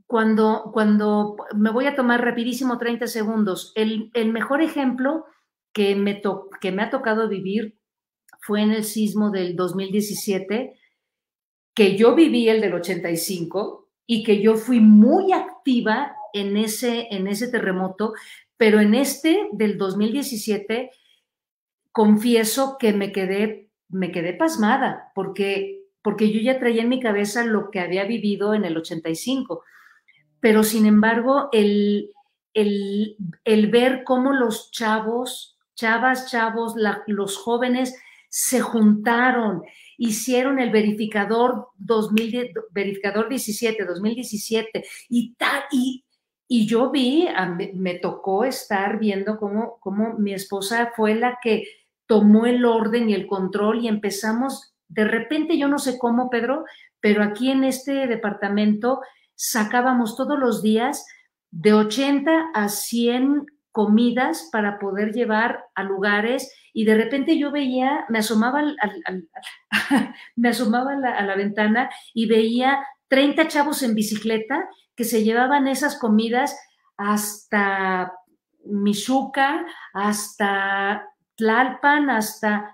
cuando, cuando me voy a tomar rapidísimo 30 segundos, el, el mejor ejemplo que me, que me ha tocado vivir fue en el sismo del 2017, que yo viví el del 85 y que yo fui muy activa en ese, en ese terremoto, pero en este del 2017 confieso que me quedé, me quedé pasmada porque, porque yo ya traía en mi cabeza lo que había vivido en el 85 pero sin embargo el, el, ver cómo los chavos, chavas, chavos, los jóvenes se juntaron, hicieron el verificador 2017, verificador 17, 2017 y y, y yo vi, me tocó estar viendo cómo, cómo mi esposa fue la que tomó el orden y el control y empezamos, de repente yo no sé cómo, Pedro, pero aquí en este departamento sacábamos todos los días de 80 a 100 comidas para poder llevar a lugares y de repente yo veía, me asomaba, me asomaba a, la, ventana y veía 30 chavos en bicicleta que se llevaban esas comidas hasta Michuca, hasta Tlalpan, hasta...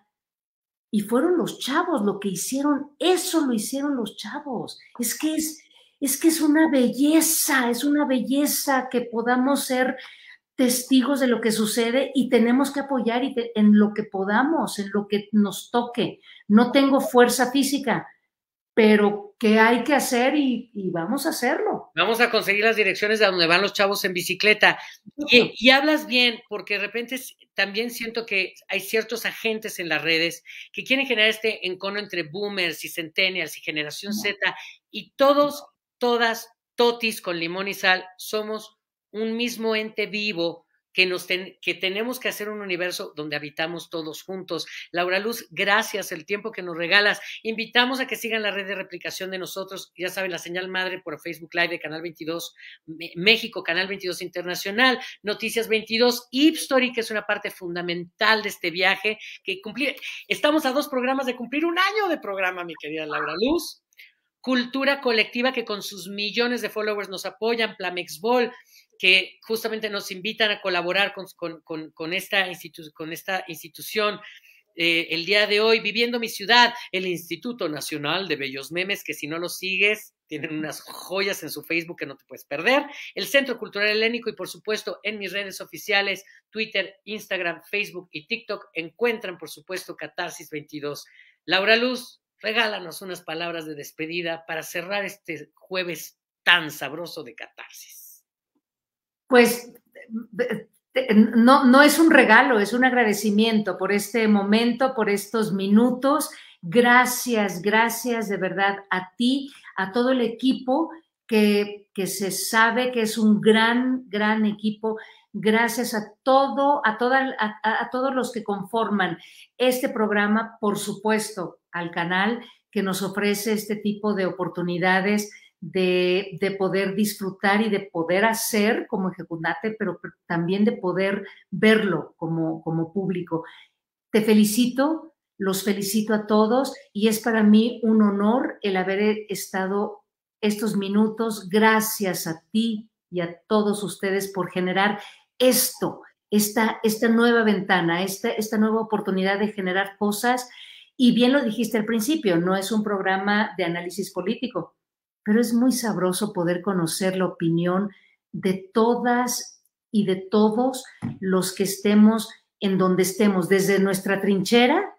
Y fueron los chavos lo que hicieron, eso lo hicieron los chavos. Es que es, es que es una belleza, es una belleza que podamos ser testigos de lo que sucede y tenemos que apoyar y en lo que podamos, en lo que nos toque. No tengo fuerza física, pero que hay que hacer y, vamos a hacerlo. Vamos a conseguir las direcciones de donde van los chavos en bicicleta. Y, y, hablas bien, porque de repente también siento que hay ciertos agentes en las redes que quieren generar este encono entre boomers y centennials y generación Z, y todos todas, totis con limón y sal, somos un mismo ente vivo que, nos que tenemos que hacer un universo donde habitamos todos juntos. Laura Luz, gracias el tiempo que nos regalas. Invitamos a que sigan la red de replicación de nosotros, ya saben, la señal madre por Facebook Live de Canal 22 México, Canal 22 Internacional, Noticias 22, Story, que es una parte fundamental de este viaje, que cumplir, estamos a dos programas de cumplir un año de programa, mi querida Laura Luz. Cultura Colectiva, que con sus millones de followers nos apoyan, Ball, que justamente nos invitan a colaborar con, esta, institución. Eh, el día de hoy, Viviendo mi ciudad, el Instituto Nacional de Bellos Memes, que si no lo sigues, tienen unas joyas en su Facebook que no te puedes perder, el Centro Cultural Helénico y por supuesto en mis redes oficiales, Twitter, Instagram, Facebook y TikTok, encuentran por supuesto Catarsis 22. Laura Luz, regálanos unas palabras de despedida para cerrar este jueves tan sabroso de catarsis. Pues eh, eh, eh, no, no es un regalo, es un agradecimiento por este momento, por estos minutos. Gracias, gracias de verdad a ti, a todo el equipo que, que se sabe que es un gran, gran equipo gracias a todo, a, a, todos los que conforman este programa, por supuesto, al canal que nos ofrece este tipo de oportunidades de, de, poder disfrutar y de poder hacer como ejecutante, pero también de poder verlo como, como público. Te felicito, los felicito a todos y es para mí un honor el haber estado estos minutos. Gracias a ti y a todos ustedes por generar esto, esta, esta nueva ventana, esta, esta nueva oportunidad de generar cosas y bien lo dijiste al principio, no es un programa de análisis político, pero es muy sabroso poder conocer la opinión de todas y de todos los que estemos en donde estemos, desde nuestra trinchera,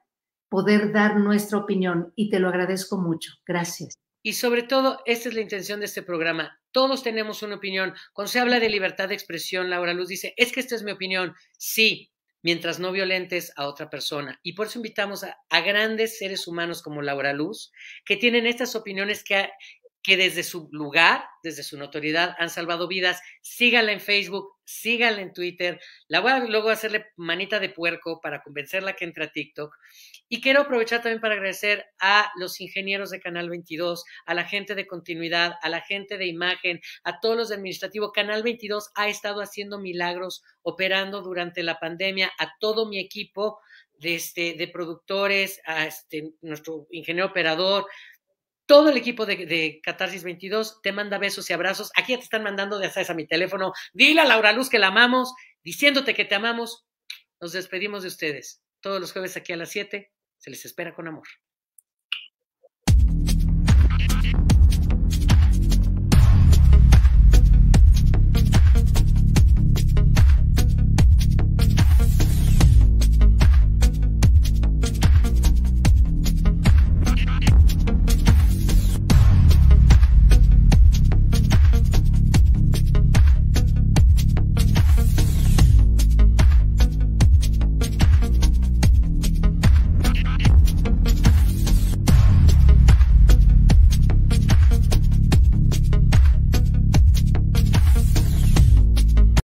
poder dar nuestra opinión. Y te lo agradezco mucho. Gracias. Y sobre todo, esta es la intención de este programa. Todos tenemos una opinión. Cuando se habla de libertad de expresión, Laura Luz dice, es que esta es mi opinión. Sí, mientras no violentes a otra persona. Y por eso invitamos a, grandes seres humanos como Laura Luz, que tienen estas opiniones que, que desde su lugar, desde su notoriedad, han salvado vidas. Sígala en Facebook, síganla en Twitter. La voy a luego hacerle manita de puerco para convencerla que entre a TikTok. Y quiero aprovechar también para agradecer a los ingenieros de Canal 22, a la gente de continuidad, a la gente de imagen, a todos los de administrativo. Canal 22 ha estado haciendo milagros, operando durante la pandemia, a todo mi equipo de, este, productores, a este, nuestro ingeniero operador, todo el equipo de, Catarsis 22 te manda besos y abrazos. Aquí ya te están mandando de a mi teléfono. Dile a Laura Luz que la amamos, diciéndote que te amamos. Nos despedimos de ustedes. Todos los jueves aquí a las 7. Se les espera con amor.